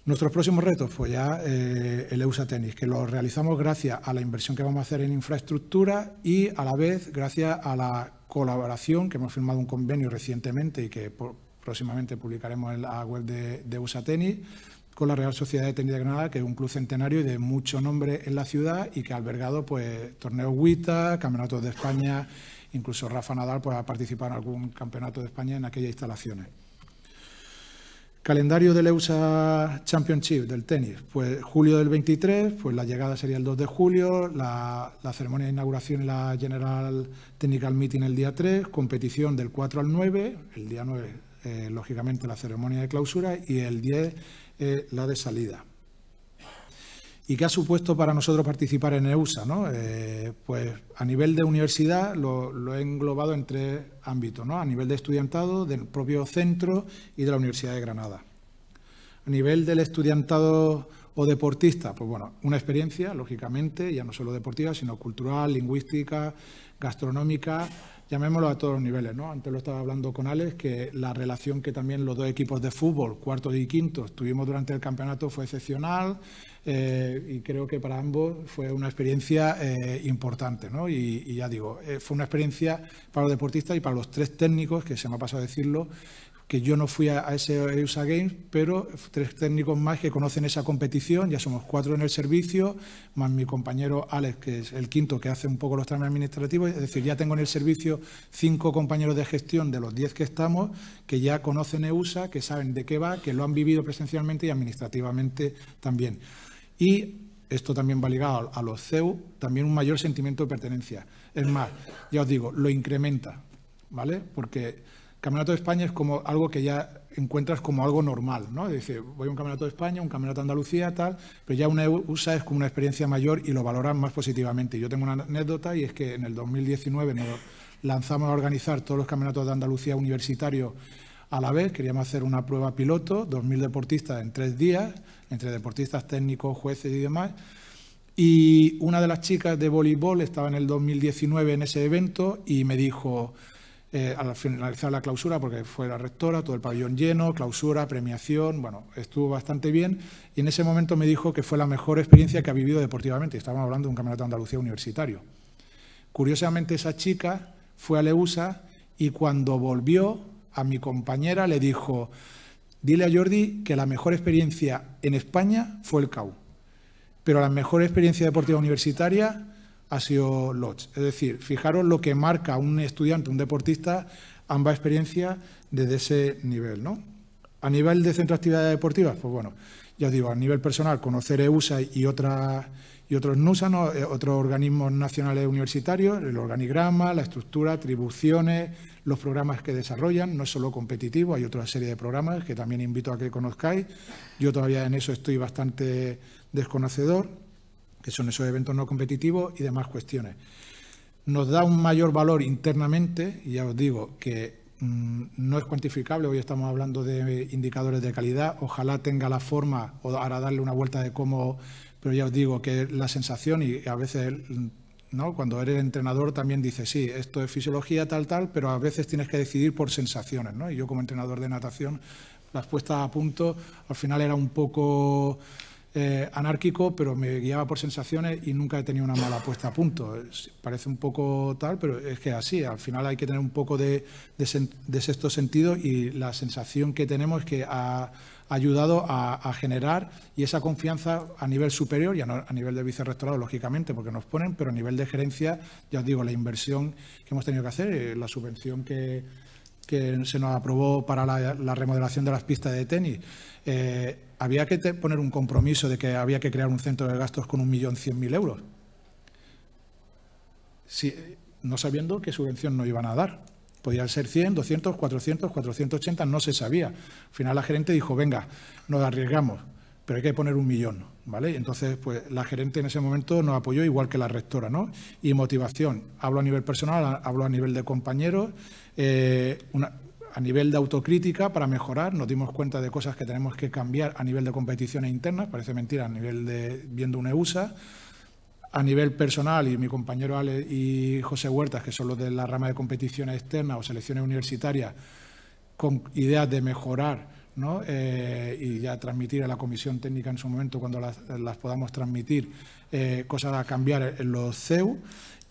[SPEAKER 4] Nuestros próximos retos, pues ya eh, el EUSA Tenis, que lo realizamos gracias a la inversión que vamos a hacer en infraestructura y a la vez gracias a la colaboración que hemos firmado un convenio recientemente y que próximamente publicaremos en la web de, EUSA Tenis con la Real Sociedad de Tenis de Granada, que es un club centenario y de mucho nombre en la ciudad y que ha albergado pues, torneos WITA, campeonatos de España, incluso Rafa Nadal pues, ha participado en algún campeonato de España en aquellas instalaciones. Calendario del EUSA Championship del tenis, pues julio del 23, pues la llegada sería el 2 de julio, la, ceremonia de inauguración y la General Technical Meeting el día 3, competición del 4 al 9, el día 9 eh, lógicamente la ceremonia de clausura y el 10 eh, la de salida. ¿Y qué ha supuesto para nosotros participar en EUSA? Eh, pues a nivel de universidad lo, he englobado en tres ámbitos, ¿no? a nivel de estudiantado, del propio centro y de la Universidad de Granada. A nivel del estudiantado o deportista, pues bueno, una experiencia, lógicamente, ya no solo deportiva, sino cultural, lingüística, gastronómica, llamémoslo a todos los niveles. ¿no? Antes lo estaba hablando con Alex, que la relación que también los dos equipos de fútbol, cuartos y quintos, tuvimos durante el campeonato fue excepcional eh, y creo que para ambos fue una experiencia eh, importante. ¿no? Y, ya digo, eh, fue una experiencia para los deportistas y para los tres técnicos, que se me ha pasado a decirlo, que yo no fui a, ese EUSA Games, pero tres técnicos más que conocen esa competición, ya somos cuatro en el servicio, más mi compañero Alex, que es el quinto que hace un poco los trámites administrativos, es decir, ya tengo en el servicio cinco compañeros de gestión de los diez que estamos, que ya conocen EUSA, que saben de qué va, que lo han vivido presencialmente y administrativamente también. Y esto también va ligado a los CEU, también un mayor sentimiento de pertenencia. Es más, ya os digo, lo incrementa, ¿vale? Porque Campeonato de España es como algo que ya encuentras como algo normal, ¿no? Dice, voy a un Campeonato de España, un Campeonato de Andalucía, tal, pero ya una e USA es como una experiencia mayor y lo valoran más positivamente. Yo tengo una anécdota y es que en el 2019 nos lanzamos a organizar todos los campeonatos de Andalucía universitarios a la vez, queríamos hacer una prueba piloto, 2.000 deportistas en tres días, entre deportistas técnicos, jueces y demás. Y una de las chicas de voleibol estaba en el 2019 en ese evento y me dijo, eh, al finalizar la clausura, porque fue la rectora, todo el pabellón lleno, clausura, premiación, bueno, estuvo bastante bien y en ese momento me dijo que fue la mejor experiencia que ha vivido deportivamente. Estábamos hablando de un campeonato de Andalucía universitario. Curiosamente esa chica fue a Leusa y cuando volvió a mi compañera le dijo, dile a Jordi que la mejor experiencia en España fue el CAU, pero la mejor experiencia deportiva universitaria ha sido Lodge. Es decir, fijaros lo que marca un estudiante, un deportista, ambas experiencias desde ese nivel. ¿no? A nivel de centro de actividades deportivas, pues bueno, ya os digo, a nivel personal, conocer EUSA y otras y otros no eh, otros organismos nacionales universitarios, el organigrama, la estructura, atribuciones, los programas que desarrollan, no es solo competitivo, hay otra serie de programas que también invito a que conozcáis. Yo todavía en eso estoy bastante desconocedor que son esos eventos no competitivos y demás cuestiones. Nos da un mayor valor internamente, y ya os digo que mm, no es cuantificable, hoy estamos hablando de indicadores de calidad, ojalá tenga la forma, o ahora darle una vuelta de cómo, pero ya os digo que la sensación y a veces mm, ¿no? Cuando eres entrenador también dices, sí, esto es fisiología tal, tal, pero a veces tienes que decidir por sensaciones, ¿no? Y yo como entrenador de natación, las puestas a punto, al final era un poco eh, anárquico, pero me guiaba por sensaciones y nunca he tenido una mala puesta a punto. parece un poco tal, pero es que así, al final hay que tener un poco de, sexto sentido y la sensación que tenemos es que ha ayudado a, generar y esa confianza a nivel superior y a, nivel de vicerrectorado, lógicamente, porque nos ponen, pero a nivel de gerencia, ya os digo, la inversión que hemos tenido que hacer, eh, la subvención que, se nos aprobó para la, remodelación de las pistas de tenis, eh, había que poner un compromiso de que había que crear un centro de gastos con un millón cien mil euros. Si, no sabiendo qué subvención no iban a dar. Podían ser 100, 200, 400, 480, no se sabía. Al final la gerente dijo, venga, nos arriesgamos, pero hay que poner un millón, ¿vale? Entonces, pues la gerente en ese momento nos apoyó igual que la rectora, ¿no? Y motivación, hablo a nivel personal, hablo a nivel de compañeros, eh, a nivel de autocrítica para mejorar, nos dimos cuenta de cosas que tenemos que cambiar a nivel de competiciones internas, parece mentira, a nivel de viendo una e USA, a nivel personal, y mi compañero Ale y José Huertas, que son los de la rama de competiciones externas o selecciones universitarias, con ideas de mejorar ¿no? Eh, y ya transmitir a la comisión técnica en su momento, cuando las, podamos transmitir, eh, cosas a cambiar en los CEU.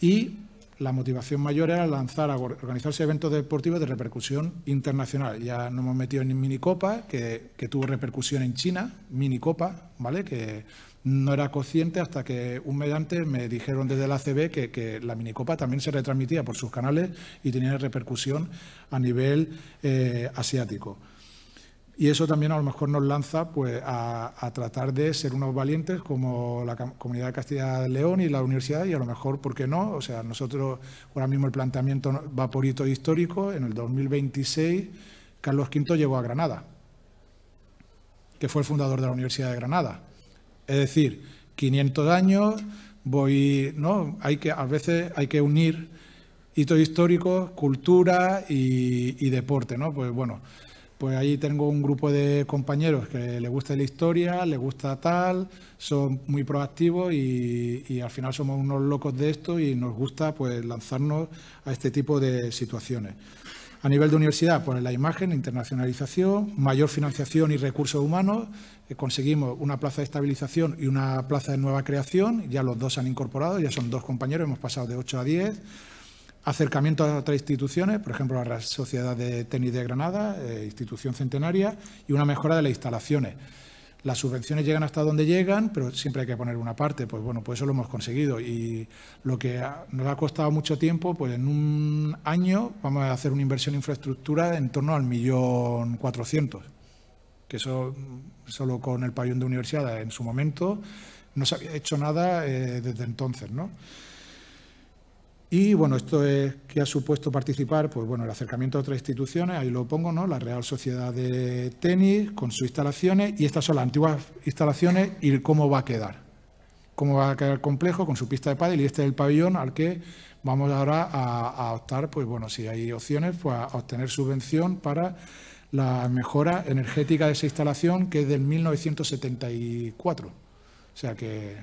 [SPEAKER 4] Y la motivación mayor era lanzar, organizarse eventos deportivos de repercusión internacional. Ya nos hemos metido en minicopa, que, que tuvo repercusión en China, minicopa, ¿vale? Que no era consciente hasta que un mediante me dijeron desde la CB que, la minicopa también se retransmitía por sus canales y tenía repercusión a nivel eh, asiático. Y eso también a lo mejor nos lanza pues, a, tratar de ser unos valientes como la Comunidad de Castilla y León y la universidad, y a lo mejor, ¿por qué no? O sea, nosotros ahora mismo el planteamiento va por histórico. En el 2026, Carlos V llegó a Granada, que fue el fundador de la Universidad de Granada. Es decir, 500 años, voy, ¿no? Hay que, a veces hay que unir hitos históricos, cultura y, y deporte, ¿no? Pues bueno pues ahí tengo un grupo de compañeros que le gusta la historia, le gusta tal, son muy proactivos y, al final somos unos locos de esto y nos gusta pues lanzarnos a este tipo de situaciones. A nivel de universidad, pues la imagen, internacionalización, mayor financiación y recursos humanos, eh, conseguimos una plaza de estabilización y una plaza de nueva creación, ya los dos se han incorporado, ya son dos compañeros, hemos pasado de 8 a 10 acercamiento a otras instituciones, por ejemplo, a la Sociedad de Tenis de Granada, eh, institución centenaria, y una mejora de las instalaciones. Las subvenciones llegan hasta donde llegan, pero siempre hay que poner una parte. Pues bueno, pues eso lo hemos conseguido. Y lo que nos ha costado mucho tiempo, pues en un año vamos a hacer una inversión en infraestructura en torno al millón cuatrocientos. Que eso, solo con el pabellón de universidad en su momento, no se había hecho nada eh, desde entonces, ¿no? Y bueno, esto es que ha supuesto participar, pues bueno, el acercamiento a otras instituciones, ahí lo pongo, ¿no? La Real Sociedad de Tenis, con sus instalaciones, y estas son las antiguas instalaciones y cómo va a quedar. Cómo va a quedar el complejo con su pista de pádel y este es el pabellón al que vamos ahora a, a optar, pues bueno, si hay opciones, pues a obtener subvención para la mejora energética de esa instalación que es del 1974. O sea que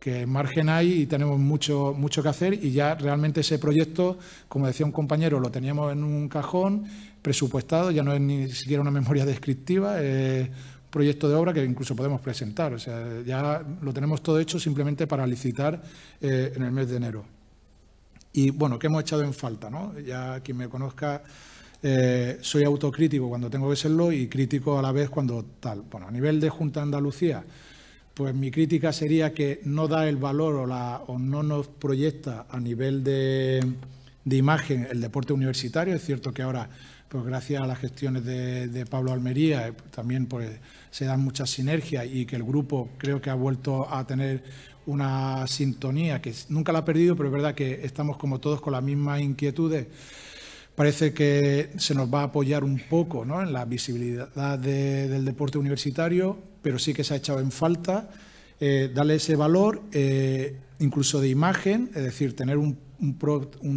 [SPEAKER 4] que margen hay y tenemos mucho, mucho que hacer y ya realmente ese proyecto, como decía un compañero, lo teníamos en un cajón presupuestado, ya no es ni siquiera una memoria descriptiva, es un proyecto de obra que incluso podemos presentar. O sea, ya lo tenemos todo hecho simplemente para licitar eh, en el mes de enero. Y bueno, ¿qué hemos echado en falta? No? Ya quien me conozca... Eh, soy autocrítico cuando tengo que serlo y crítico a la vez cuando tal. Bueno, a nivel de Junta de Andalucía, pues mi crítica sería que no da el valor o, no nos proyecta a nivel de, imagen el deporte universitario. Es cierto que ahora, pues gracias a las gestiones de, Pablo Almería, eh, pues también pues, se dan muchas sinergias y que el grupo creo que ha vuelto a tener una sintonía que nunca la ha perdido, pero es verdad que estamos como todos con las mismas inquietudes parece que se nos va a apoyar un poco ¿no? en la visibilidad del deporte universitario, pero sí que se ha echado en falta eh, darle ese valor, eh, incluso de imagen, es decir, tener un,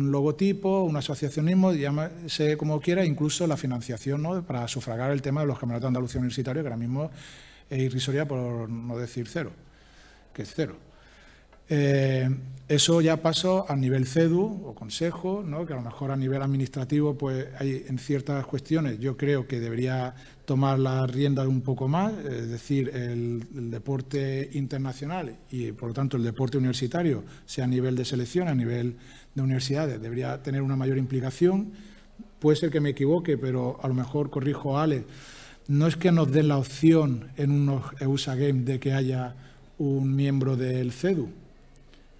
[SPEAKER 4] logotipo, un asociacionismo, llámese como quiera, incluso la financiación ¿no? para sufragar el tema de los campeonatos de Andalucía Universitario, que ahora mismo es irrisoria por no decir cero, que es cero. Eh, eso ya pasó a nivel CEDU o Consejo, que a lo mejor a nivel administrativo pues hay en ciertas cuestiones yo creo que debería tomar la rienda un poco más, es decir, el, deporte internacional y por lo tanto el deporte universitario, sea a nivel de selección, a nivel de universidades, debería tener una mayor implicación. Puede ser que me equivoque, pero a lo mejor corrijo a Alex. No es que nos den la opción en unos e EUSA Games de que haya un miembro del CEDU,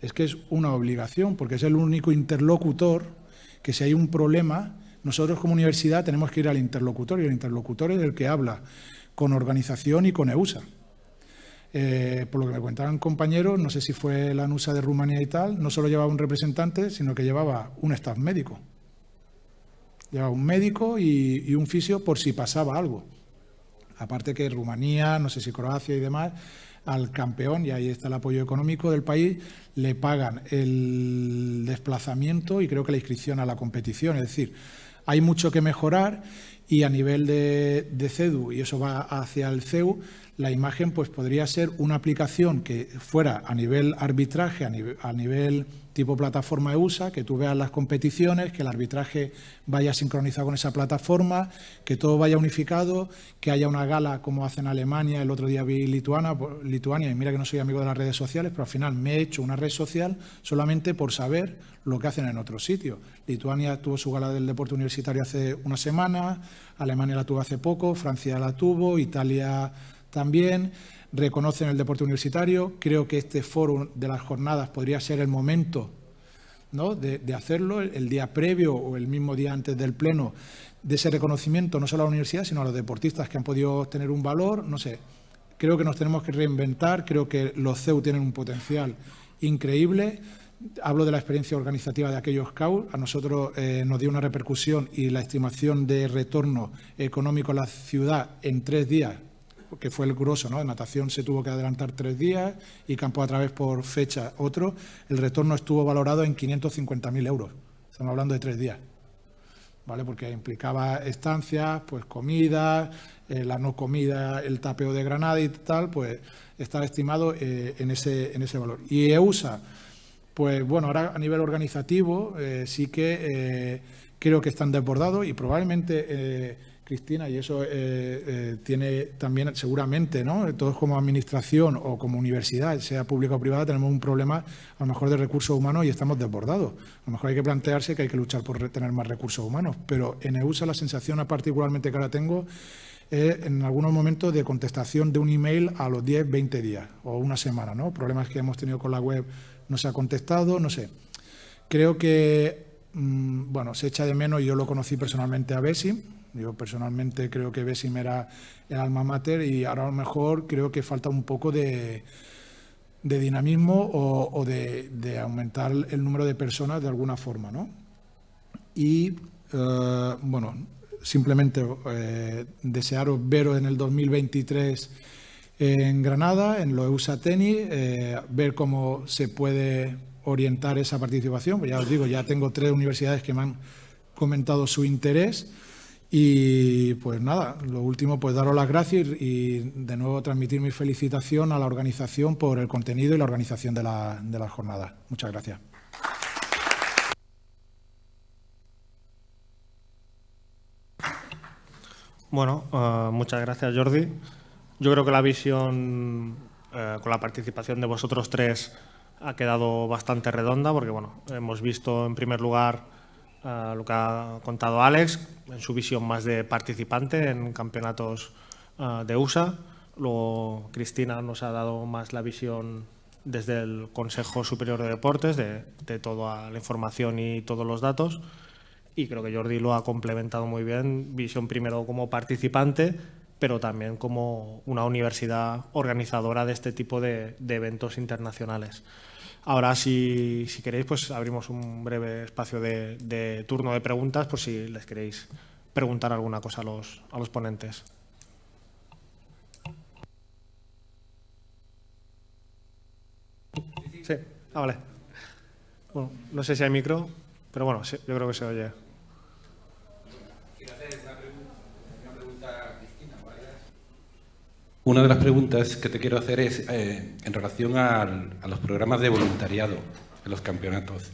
[SPEAKER 4] es que es una obligación, porque es el único interlocutor que si hay un problema nosotros como universidad tenemos que ir al interlocutor y el interlocutor es el que habla con organización y con EUSA. Eh, por lo que me contaban compañeros, no sé si fue la NUSA de Rumanía y tal, no solo llevaba un representante, sino que llevaba un staff médico. Llevaba un médico y, y un fisio por si pasaba algo. Aparte que Rumanía, no sé si Croacia y demás, al campeón, y ahí está el apoyo económico del país, le pagan el desplazamiento y creo que la inscripción a la competición. Es decir, hay mucho que mejorar y a nivel de, CEDU, y eso va hacia el CEU, la imagen pues, podría ser una aplicación que fuera a nivel arbitraje, a nivel tipo plataforma e USA, que tú veas las competiciones, que el arbitraje vaya sincronizado con esa plataforma, que todo vaya unificado, que haya una gala como hacen Alemania, el otro día vi pues, Lituania, y mira que no soy amigo de las redes sociales, pero al final me he hecho una red social solamente por saber lo que hacen en otros sitios. Lituania tuvo su gala del deporte universitario hace una semana, Alemania la tuvo hace poco, Francia la tuvo, Italia también reconocen el deporte universitario. Creo que este foro de las jornadas podría ser el momento ¿no? de, hacerlo, el, día previo o el mismo día antes del pleno, de ese reconocimiento no solo a la universidad, sino a los deportistas que han podido tener un valor. No sé, creo que nos tenemos que reinventar, creo que los CEU tienen un potencial increíble. Hablo de la experiencia organizativa de aquellos CAU. A nosotros eh, nos dio una repercusión y la estimación de retorno económico a la ciudad en tres días que fue el grosso, ¿no? De natación se tuvo que adelantar tres días y campo a través por fecha otro. El retorno estuvo valorado en 550.000 euros. Estamos hablando de tres días. ¿Vale? Porque implicaba estancias, pues comida, eh, la no comida, el tapeo de Granada y tal, pues está estimado eh, en, ese, en ese valor. Y EUSA, pues bueno, ahora a nivel organizativo eh, sí que creo que están desbordados y probablemente Cristina, y eso eh, eh, tiene también seguramente, ¿no? Todos como administración o como universidad, sea pública o privada, tenemos un problema a lo mejor de recursos humanos y estamos desbordados. A lo mejor hay que plantearse que hay que luchar por tener más recursos humanos, pero en EUSA la sensación particularmente que ahora tengo es, en algunos momentos de contestación de un email a los 10, 20 días o una semana, ¿no? Problemas que hemos tenido con la web no se ha contestado, no sé. Creo que, mm, bueno, se echa de menos, yo lo conocí personalmente a Bessie, yo personalmente creo que Besim era el alma mater y ahora a lo mejor creo que falta un poco de, dinamismo o, de, aumentar el número de personas de alguna forma. Y eh, bueno, simplemente eh, desearos veros en el 2023 en Granada, en los EUSA TENI, eh, ver cómo se puede orientar esa participación. Pues ya os digo, ya tengo tres universidades que me han comentado su interés. Y pues nada, lo último, pues daros las gracias y, de nuevo transmitir mi felicitación a la organización por el contenido y la organización de, la, de las jornadas. Muchas gracias.
[SPEAKER 1] Bueno, eh, muchas gracias Jordi. Yo creo que la visión eh, con la participación de vosotros tres ha quedado bastante redonda porque bueno, hemos visto en primer lugar lo que ha contado Alex, en su visión más de participante en campeonatos eh, de USA. Luego Cristina nos ha dado más la visión desde el Consejo Superior de Deportes, de, toda la información y todos los datos. Y creo que Jordi lo ha complementado muy bien, visión primero como participante, pero también como una universidad organizadora de este tipo de eventos internacionales. Ahora, si, queréis, pues abrimos un breve espacio de, turno de preguntas por si les queréis preguntar alguna cosa a los, ponentes. Sí, ah, vale. Bueno, no sé si hay micro, pero bueno, yo creo que se oye.
[SPEAKER 5] Una de las preguntas que te quiero hacer es eh, en relación a los programas de voluntariado en los campeonatos.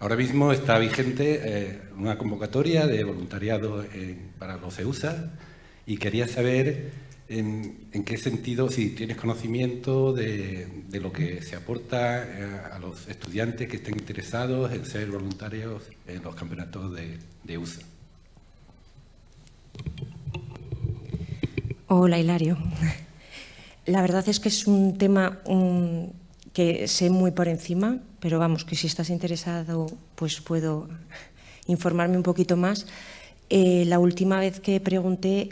[SPEAKER 5] Ahora mismo está vigente eh, una convocatoria de voluntariado eh, para los EUSA y quería saber en, qué sentido, si tienes conocimiento de, lo que se aporta a los estudiantes que estén interesados en ser voluntarios en los campeonatos de, de EUSA.
[SPEAKER 3] Hola, Hilario. La verdad es que es un tema mm, que sé muy por encima, pero vamos, que si estás interesado, pues puedo informarme un poquito más. Eh, la última vez que pregunté,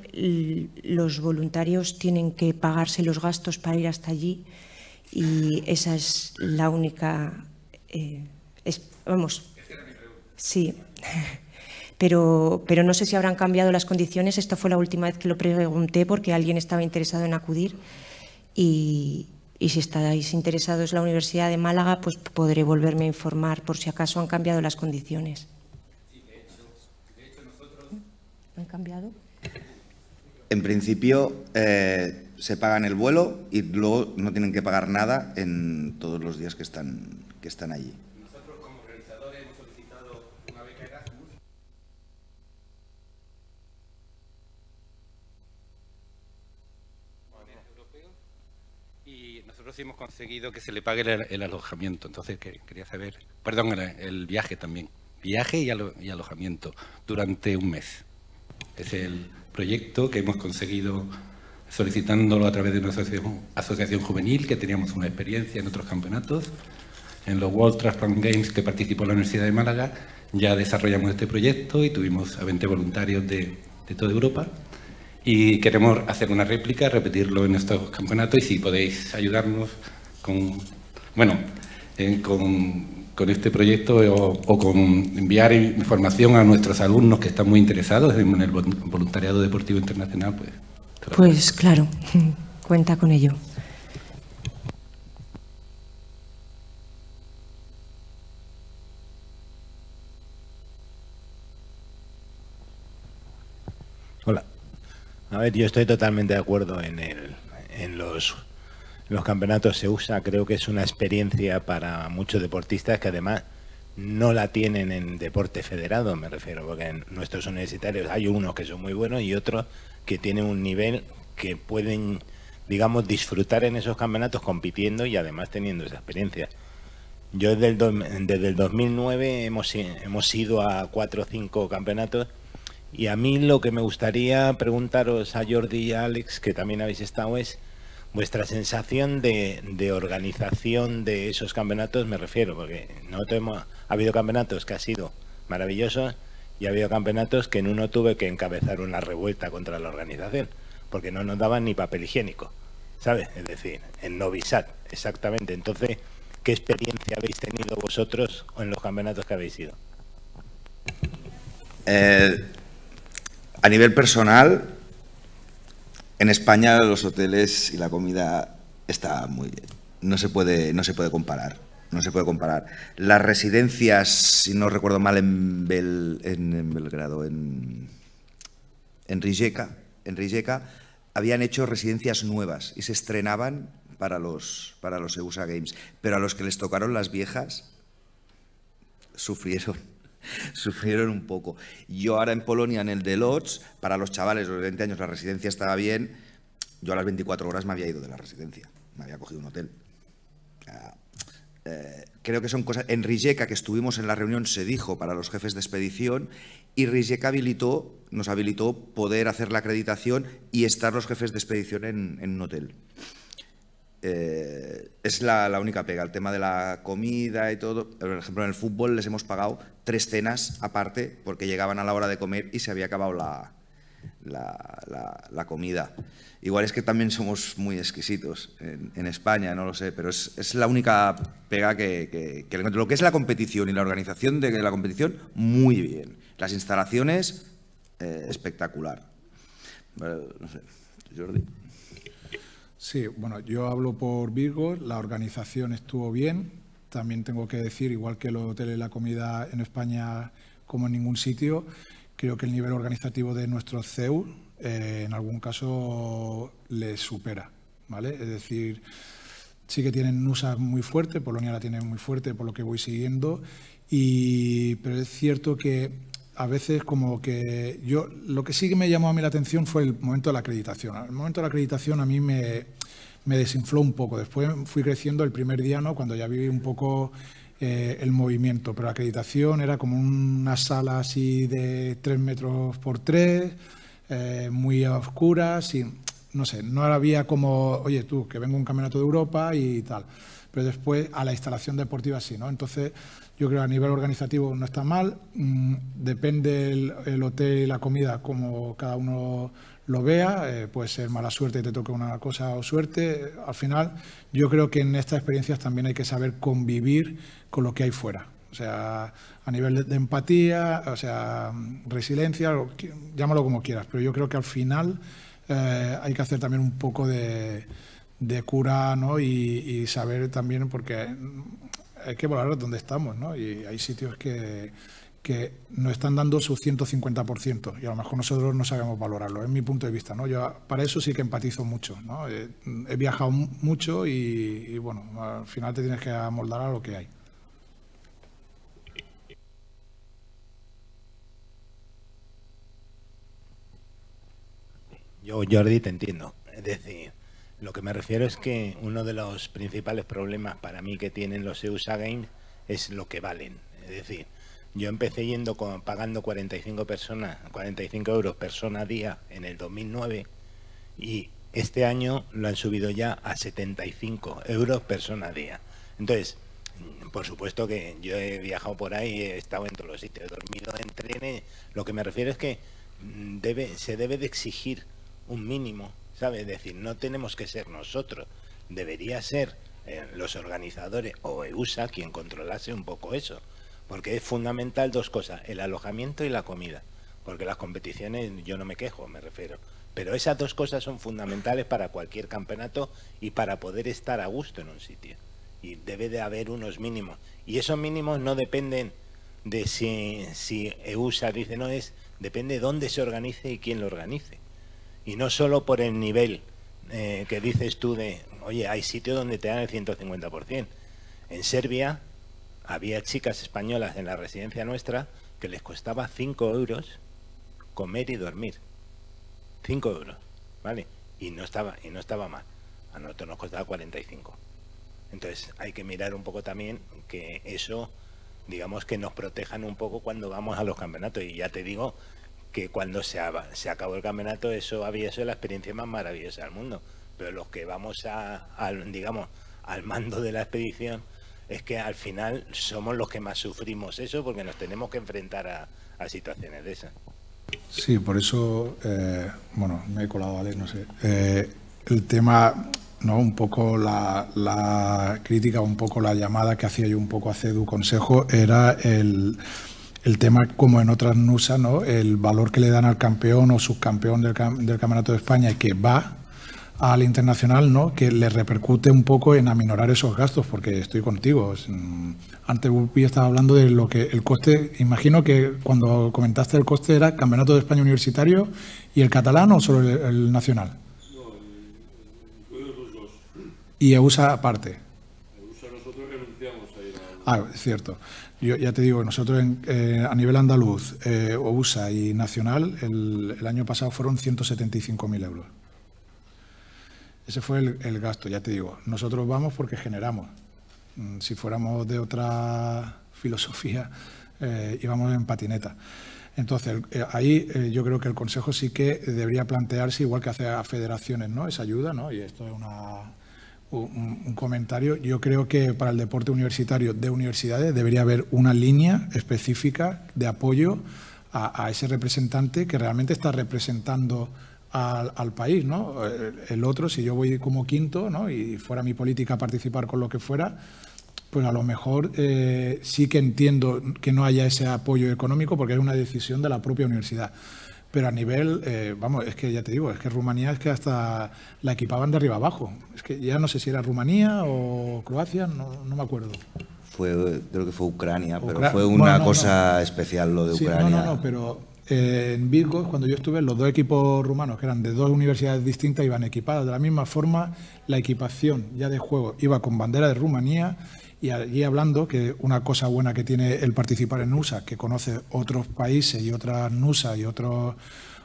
[SPEAKER 3] los voluntarios tienen que pagarse los gastos para ir hasta allí y esa es la única... Eh, vamos. Sí. Pero, pero, no sé si habrán cambiado las condiciones. Esta fue la última vez que lo pregunté porque alguien estaba interesado en acudir y, si estáis interesados en la Universidad de Málaga, pues podré volverme a informar por si acaso han cambiado las condiciones. ¿Han cambiado?
[SPEAKER 2] En principio eh, se pagan el vuelo y luego no tienen que pagar nada en todos los días que están allí.
[SPEAKER 5] hemos conseguido que se le pague el, alojamiento. Entonces quería saber, perdón, el, viaje también. Viaje y, alojamiento durante un mes. Es el proyecto que hemos conseguido solicitándolo a través de una asociación, juvenil que teníamos una experiencia en otros campeonatos. En los World Transplant Games que participó la Universidad de Málaga ya desarrollamos este proyecto y tuvimos a 20 voluntarios de, de toda Europa y queremos hacer una réplica, repetirlo en estos campeonatos y si podéis ayudarnos con, bueno, con, este proyecto o, o, con enviar información a nuestros alumnos que están muy interesados en el voluntariado deportivo internacional, pues.
[SPEAKER 3] Pues claro, cuenta con ello.
[SPEAKER 6] A ver, yo estoy totalmente de acuerdo en, en los, campeonatos se usa, creo que es una experiencia para muchos deportistas que además no la tienen en deporte federado, me refiero, porque en nuestros universitarios hay unos que son muy buenos y otros que tienen un nivel que pueden, digamos, disfrutar en esos campeonatos compitiendo y además teniendo esa experiencia. Yo desde el, desde el 2009 hemos, hemos ido a cuatro o cinco campeonatos y a mí lo que me gustaría preguntaros a Jordi y a Alex, que también habéis estado, es vuestra sensación de, organización de esos campeonatos, me refiero, porque no hemos, ha habido campeonatos que ha sido maravillosos y ha habido campeonatos que en uno tuve que encabezar una revuelta contra la organización, porque no nos daban ni papel higiénico, ¿sabes? Es decir, en Novisat, exactamente. Entonces, ¿qué experiencia habéis tenido vosotros en los campeonatos que habéis ido? Eh,
[SPEAKER 2] a nivel personal, en España los hoteles y la comida está muy bien. No se puede, no se puede comparar. No se puede comparar. Las residencias, si no recuerdo mal, en, Belgrado, en, en Rijeka, en Rijeka, habían hecho residencias nuevas y se estrenaban para los, para los EUSA Games. Pero a los que les tocaron las viejas, sufrieron sufrieron un poco. Yo ahora en Polonia, en el de Lodz, para los chavales de los 20 años la residencia estaba bien. Yo a las 24 horas me había ido de la residencia, me había cogido un hotel. Eh, creo que son cosas... En Rijeka, que estuvimos en la reunión, se dijo para los jefes de expedición y Rijeka habilitó, nos habilitó poder hacer la acreditación y estar los jefes de expedición en un hotel. Eh, es la, única pega, el tema de la comida y todo. Por ejemplo, en el fútbol les hemos pagado tres cenas aparte porque llegaban a la hora de comer y se había acabado la, la, comida. Igual es que también somos muy exquisitos en, España, no lo sé, pero es, la única pega que, encuentro. Lo que es la competición y la organización de la competición, muy bien. Las instalaciones, eh, espectacular. Jordi.
[SPEAKER 4] Sí, bueno, yo hablo por Virgo, la organización estuvo bien. También tengo que decir, igual que los hoteles y la comida en España como en ningún sitio, creo que el nivel organizativo de nuestro CEU eh, en algún caso le supera. ¿vale? Es decir, sí que tienen USA muy fuerte, Polonia la tiene muy fuerte por lo que voy siguiendo, y, pero es cierto que a veces como que yo, lo que sí que me llamó a mí la atención fue el momento de la acreditación. El momento de la acreditación a mí me, desinfló un poco. Después fui creciendo el primer día, ¿no? Cuando ya viví un poco eh, el movimiento, pero la acreditación era como una sala así de tres metros por tres, eh, muy oscura, oscuras y no sé, no había como, oye tú, que vengo un campeonato de Europa y tal, pero después a la instalación deportiva sí, ¿no? Entonces yo creo que a nivel organizativo no está mal. Mm, depende el, hotel y la comida como cada uno lo vea. Eh, puede ser mala suerte, y te toca una cosa o suerte. Al final, yo creo que en estas experiencias también hay que saber convivir con lo que hay fuera. O sea, a nivel de empatía, o sea, resiliencia, llámalo como quieras. Pero yo creo que al final eh, hay que hacer también un poco de, cura ¿no? y, y saber también, porque hay que valorar dónde estamos, ¿no? Y hay sitios que, que nos están dando su 150% y a lo mejor nosotros no sabemos valorarlo, es mi punto de vista. ¿no? Yo para eso sí que empatizo mucho. ¿no? Eh, he, viajado mucho y, y, bueno, al final te tienes que amoldar a lo que hay.
[SPEAKER 6] Yo, Jordi, te entiendo. Es decir, lo que me refiero es que uno de los principales problemas para mí que tienen los EUSA Games es lo que valen. Es decir, yo empecé yendo pagando 45, personas, 45 euros persona día en el 2009 y este año lo han subido ya a 75 euros persona día. Entonces, por supuesto que yo he viajado por ahí, he estado en todos los sitios, he dormido en trenes. Lo que me refiero es que mm, debe, se debe de exigir un mínimo ¿sabes? Es decir, no tenemos que ser nosotros, debería ser eh, los organizadores o EUSA quien controlase un poco eso, porque es fundamental dos cosas, el alojamiento y la comida, porque las competiciones yo no me quejo, me refiero, pero esas dos cosas son fundamentales para cualquier campeonato y para poder estar a gusto en un sitio. Y debe de haber unos mínimos. Y esos mínimos no dependen de si, si EUSA dice no, es depende de dónde se organice y quién lo organice y no solo por el nivel eh, que dices tú de, oye, hay sitios donde te dan el 150%. En Serbia había chicas españolas en la residencia nuestra que les costaba 5 euros comer y dormir. 5 euros, ¿vale? Y no estaba, y no estaba mal. A nosotros nos costaba 45. Entonces hay que mirar un poco también que eso, digamos, que nos protejan un poco cuando vamos a los campeonatos. Y ya te digo que cuando se, se acabó el campeonato eso había sido la experiencia más maravillosa del mundo. Pero los que vamos a, digamos, al mando de la expedición es que al final somos los que más sufrimos eso porque nos tenemos que enfrentar a, situaciones de esas.
[SPEAKER 4] Sí, por eso, eh, bueno, me he colado, Alex No sé. Eh, el tema, ¿no? Un poco la, crítica, un poco la llamada que hacía yo un poco hace du Consejo era el el tema, como en otras NUSA, ¿no? el valor que le dan al campeón o subcampeón del, Campeonato de España y que va al internacional, ¿no? que le repercute un poco en aminorar esos gastos, porque estoy contigo. Mm, Antes Bupi estaba hablando de lo que el coste, imagino que cuando comentaste el coste era Campeonato de España Universitario y el catalán o solo el, nacional. No, los dos. Y EUSA aparte. EUSA nosotros
[SPEAKER 7] a ir Ah,
[SPEAKER 4] es cierto. Yo ya te digo, nosotros eh, a nivel andaluz, eh, OUSA y nacional, el, año pasado fueron 175.000 euros. Ese fue el, gasto, ya te digo. Nosotros vamos porque generamos. Mm, si fuéramos de otra filosofía, eh, íbamos en patineta. Entonces, eh, ahí yo creo que el Consejo sí que debería plantearse, igual que hace a federaciones, ¿no? Esa ayuda, ¿no? Y esto es una, un, comentario. Yo creo que para el deporte universitario de universidades debería haber una línea específica de apoyo a, ese representante que realmente está representando al, país, ¿no? El otro, si yo voy como quinto, ¿no? Y fuera mi política participar con lo que fuera, pues a lo mejor eh, sí que entiendo que no haya ese apoyo económico porque es una decisión de la propia universidad. Pero a nivel, eh, vamos, es que ya te digo, es que Rumanía es que hasta la equipaban de arriba abajo. Es que ya no sé si era Rumanía o Croacia, no, me acuerdo.
[SPEAKER 2] Fue, creo que fue Ucrania, pero fue una cosa especial lo de Ucrania. no, no,
[SPEAKER 4] no, pero eh, en Virgo, cuando yo estuve, los dos equipos rumanos, que eran de dos universidades distintas, iban equipados. De la misma forma, la equipación ya de juego iba con bandera de Rumanía y allí hablando que una cosa buena que tiene el participar en NUSA, que conoce otros países y otras NUSA y otros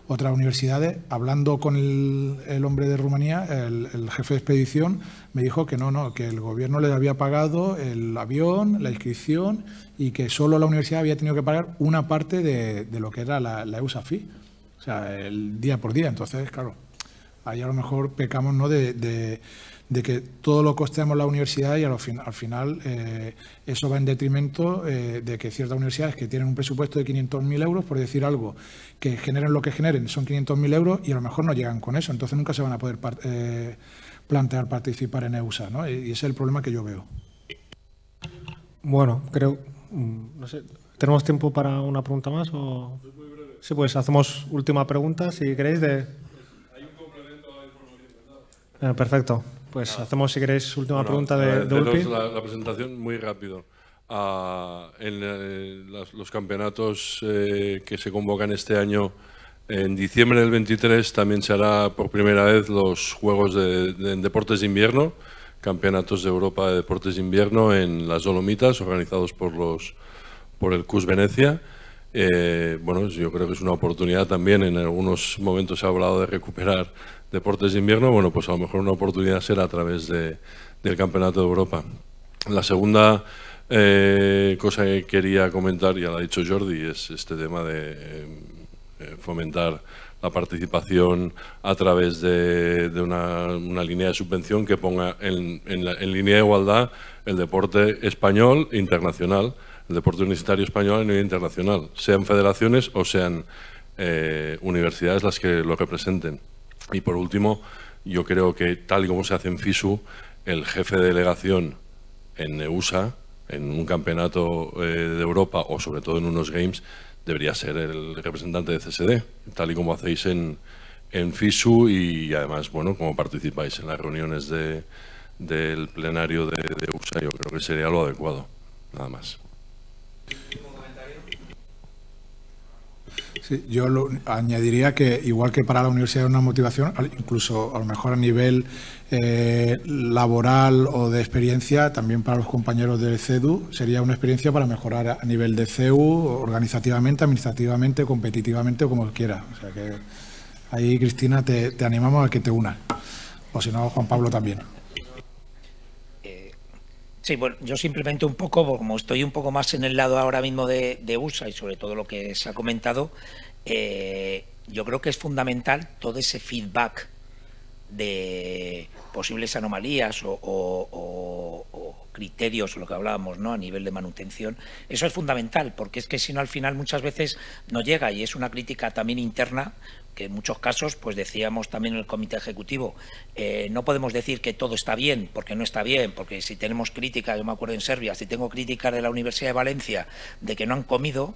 [SPEAKER 4] otras universidades, hablando con el, hombre de Rumanía, el, jefe de expedición, me dijo que no, no, que el gobierno le había pagado el avión, la inscripción y que solo la universidad había tenido que pagar una parte de, lo que era la, la EUSAFI, o sea, el día por día. Entonces, claro, ahí a lo mejor pecamos ¿no? de de que todo lo costeamos la universidad y al, final eh, eso va en detrimento eh, de que ciertas universidades que tienen un presupuesto de 500.000 euros, por decir algo, que generen lo que generen, son 500.000 euros y a lo mejor no llegan con eso, entonces nunca se van a poder eh, plantear participar en EUSA, ¿no? Y ese es el problema que yo veo. Bueno, creo,
[SPEAKER 1] mm, no sé, ¿tenemos tiempo para una pregunta más o...? Sí, pues hacemos última pregunta, si queréis, de... Hay un complemento ah, Perfecto pues hacemos, si queréis, última pregunta de, La,
[SPEAKER 7] presentación muy rápido. Ah, en eh, los campeonatos eh, que se convocan este año, en diciembre del 23 también se hará por primera vez los Juegos de, Deportes de Invierno, Campeonatos de Europa de Deportes de Invierno en las Dolomitas, organizados por, los, por el CUS Venecia. Eh, bueno, yo creo que es una oportunidad también, en algunos momentos se ha hablado de recuperar deportes de invierno, bueno, pues a lo mejor una oportunidad será a través del Campeonato de Europa. La segunda eh, cosa que quería comentar, ya lo ha dicho Jordi, es este tema de eh, fomentar la participación a través de, una, línea de subvención que ponga en, línea de igualdad el deporte español e internacional, el deporte universitario español a nivel internacional, sean federaciones o sean eh, universidades las que lo representen. Y por último, yo creo que tal y como se hace en FISU, el jefe de delegación en e USA, en un campeonato eh, de Europa o sobre todo en unos games, debería ser el representante de CSD, tal y como hacéis en, en FISU y además, bueno, como participáis en las reuniones del plenario de, de e USA, yo creo que sería lo adecuado. Nada más.
[SPEAKER 4] Sí, yo lo, añadiría que igual que para la universidad es una motivación, incluso a lo mejor a nivel eh, laboral o de experiencia, también para los compañeros del CEDU sería una experiencia para mejorar a nivel de CEU, organizativamente, administrativamente, competitivamente o como quiera. O sea que ahí, Cristina, te, te animamos a que te unas. O si no, Juan Pablo también.
[SPEAKER 8] Sí, bueno, yo simplemente un poco, pues, como estoy un poco más en el lado ahora mismo de, USA y sobre todo lo que se ha comentado, eh, yo creo que es fundamental todo ese feedback de posibles anomalías o, criterios, lo que hablábamos, ¿no? A nivel de manutención. Eso es fundamental, porque es que si no, al final muchas veces no llega, y es una crítica también interna, que en muchos casos, pues decíamos también en el comité ejecutivo, eh, no podemos decir que todo está bien, porque no está bien, porque si tenemos críticas, yo me acuerdo en Serbia, si tengo críticas de la Universidad de Valencia de que no han comido,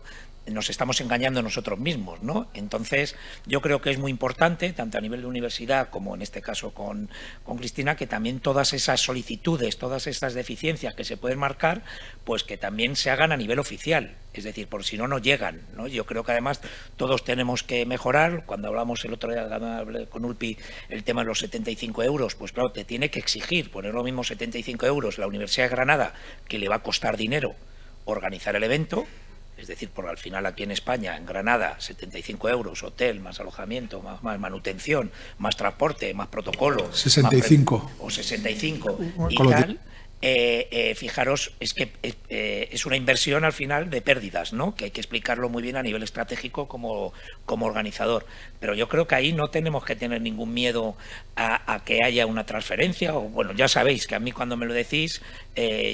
[SPEAKER 8] nos estamos engañando nosotros mismos, ¿no? Entonces, yo creo que es muy importante, tanto a nivel de universidad como en este caso con, con Cristina, que también todas esas solicitudes, todas esas deficiencias que se pueden marcar, pues que también se hagan a nivel oficial, es decir, por si no, no llegan, ¿no? Yo creo que además todos tenemos que mejorar, cuando hablamos el otro día con Ulpi el tema de los 75 euros, pues claro, te tiene que exigir poner lo mismo 75 euros la Universidad de Granada, que le va a costar dinero organizar el evento, es decir, por al final aquí en España, en Granada, 75 euros, hotel, más alojamiento, más, manutención, más transporte, más protocolo. 65. o 65. y tal, eh, eh, fijaros, es que eh, es una inversión al final de pérdidas, ¿no? Que hay que explicarlo muy bien a nivel estratégico como, como organizador. Pero yo creo que ahí no tenemos que tener ningún miedo a, que haya una transferencia. O bueno, ya sabéis que a mí cuando me lo decís,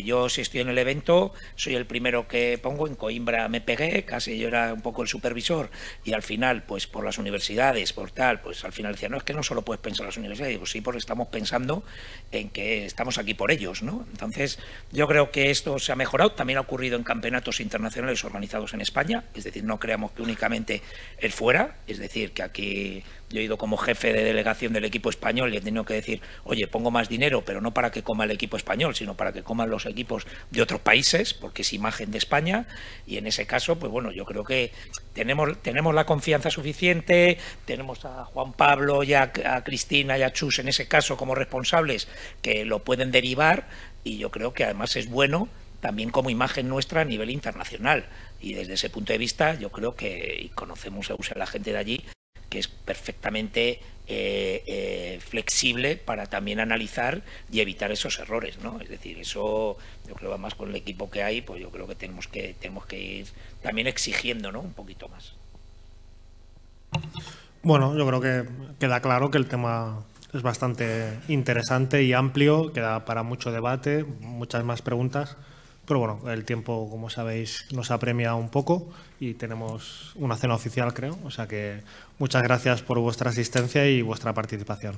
[SPEAKER 8] yo si estoy en el evento, soy el primero que pongo. En Coimbra me pegué, casi yo era un poco el supervisor. Y al final, pues por las universidades, por tal, pues al final decía, no, es que no solo puedes pensar en las universidades. Digo, sí, porque estamos pensando en que estamos aquí por ellos, ¿no? Entonces, yo creo que esto se ha mejorado, también ha ocurrido en campeonatos internacionales organizados en España, es decir, no creamos que únicamente el fuera, es decir, que aquí yo he ido como jefe de delegación del equipo español y he tenido que decir, oye, pongo más dinero, pero no para que coma el equipo español, sino para que coman los equipos de otros países, porque es imagen de España. Y en ese caso, pues bueno, yo creo que tenemos, tenemos la confianza suficiente, tenemos a Juan Pablo ya a, Cristina y a Chus en ese caso como responsables que lo pueden derivar y yo creo que además es bueno también como imagen nuestra a nivel internacional. Y desde ese punto de vista, yo creo que conocemos a la gente de allí, que es perfectamente eh, eh, flexible para también analizar y evitar esos errores, ¿no? Es decir, eso yo creo más con el equipo que hay, pues yo creo que tenemos que tenemos que ir también exigiendo, Un poquito más.
[SPEAKER 1] Bueno, yo creo que queda claro que el tema es bastante interesante y amplio, queda para mucho debate, muchas más preguntas. Pero bueno, el tiempo, como sabéis, nos apremia un poco y tenemos una cena oficial, creo. O sea que muchas gracias por vuestra asistencia y vuestra participación.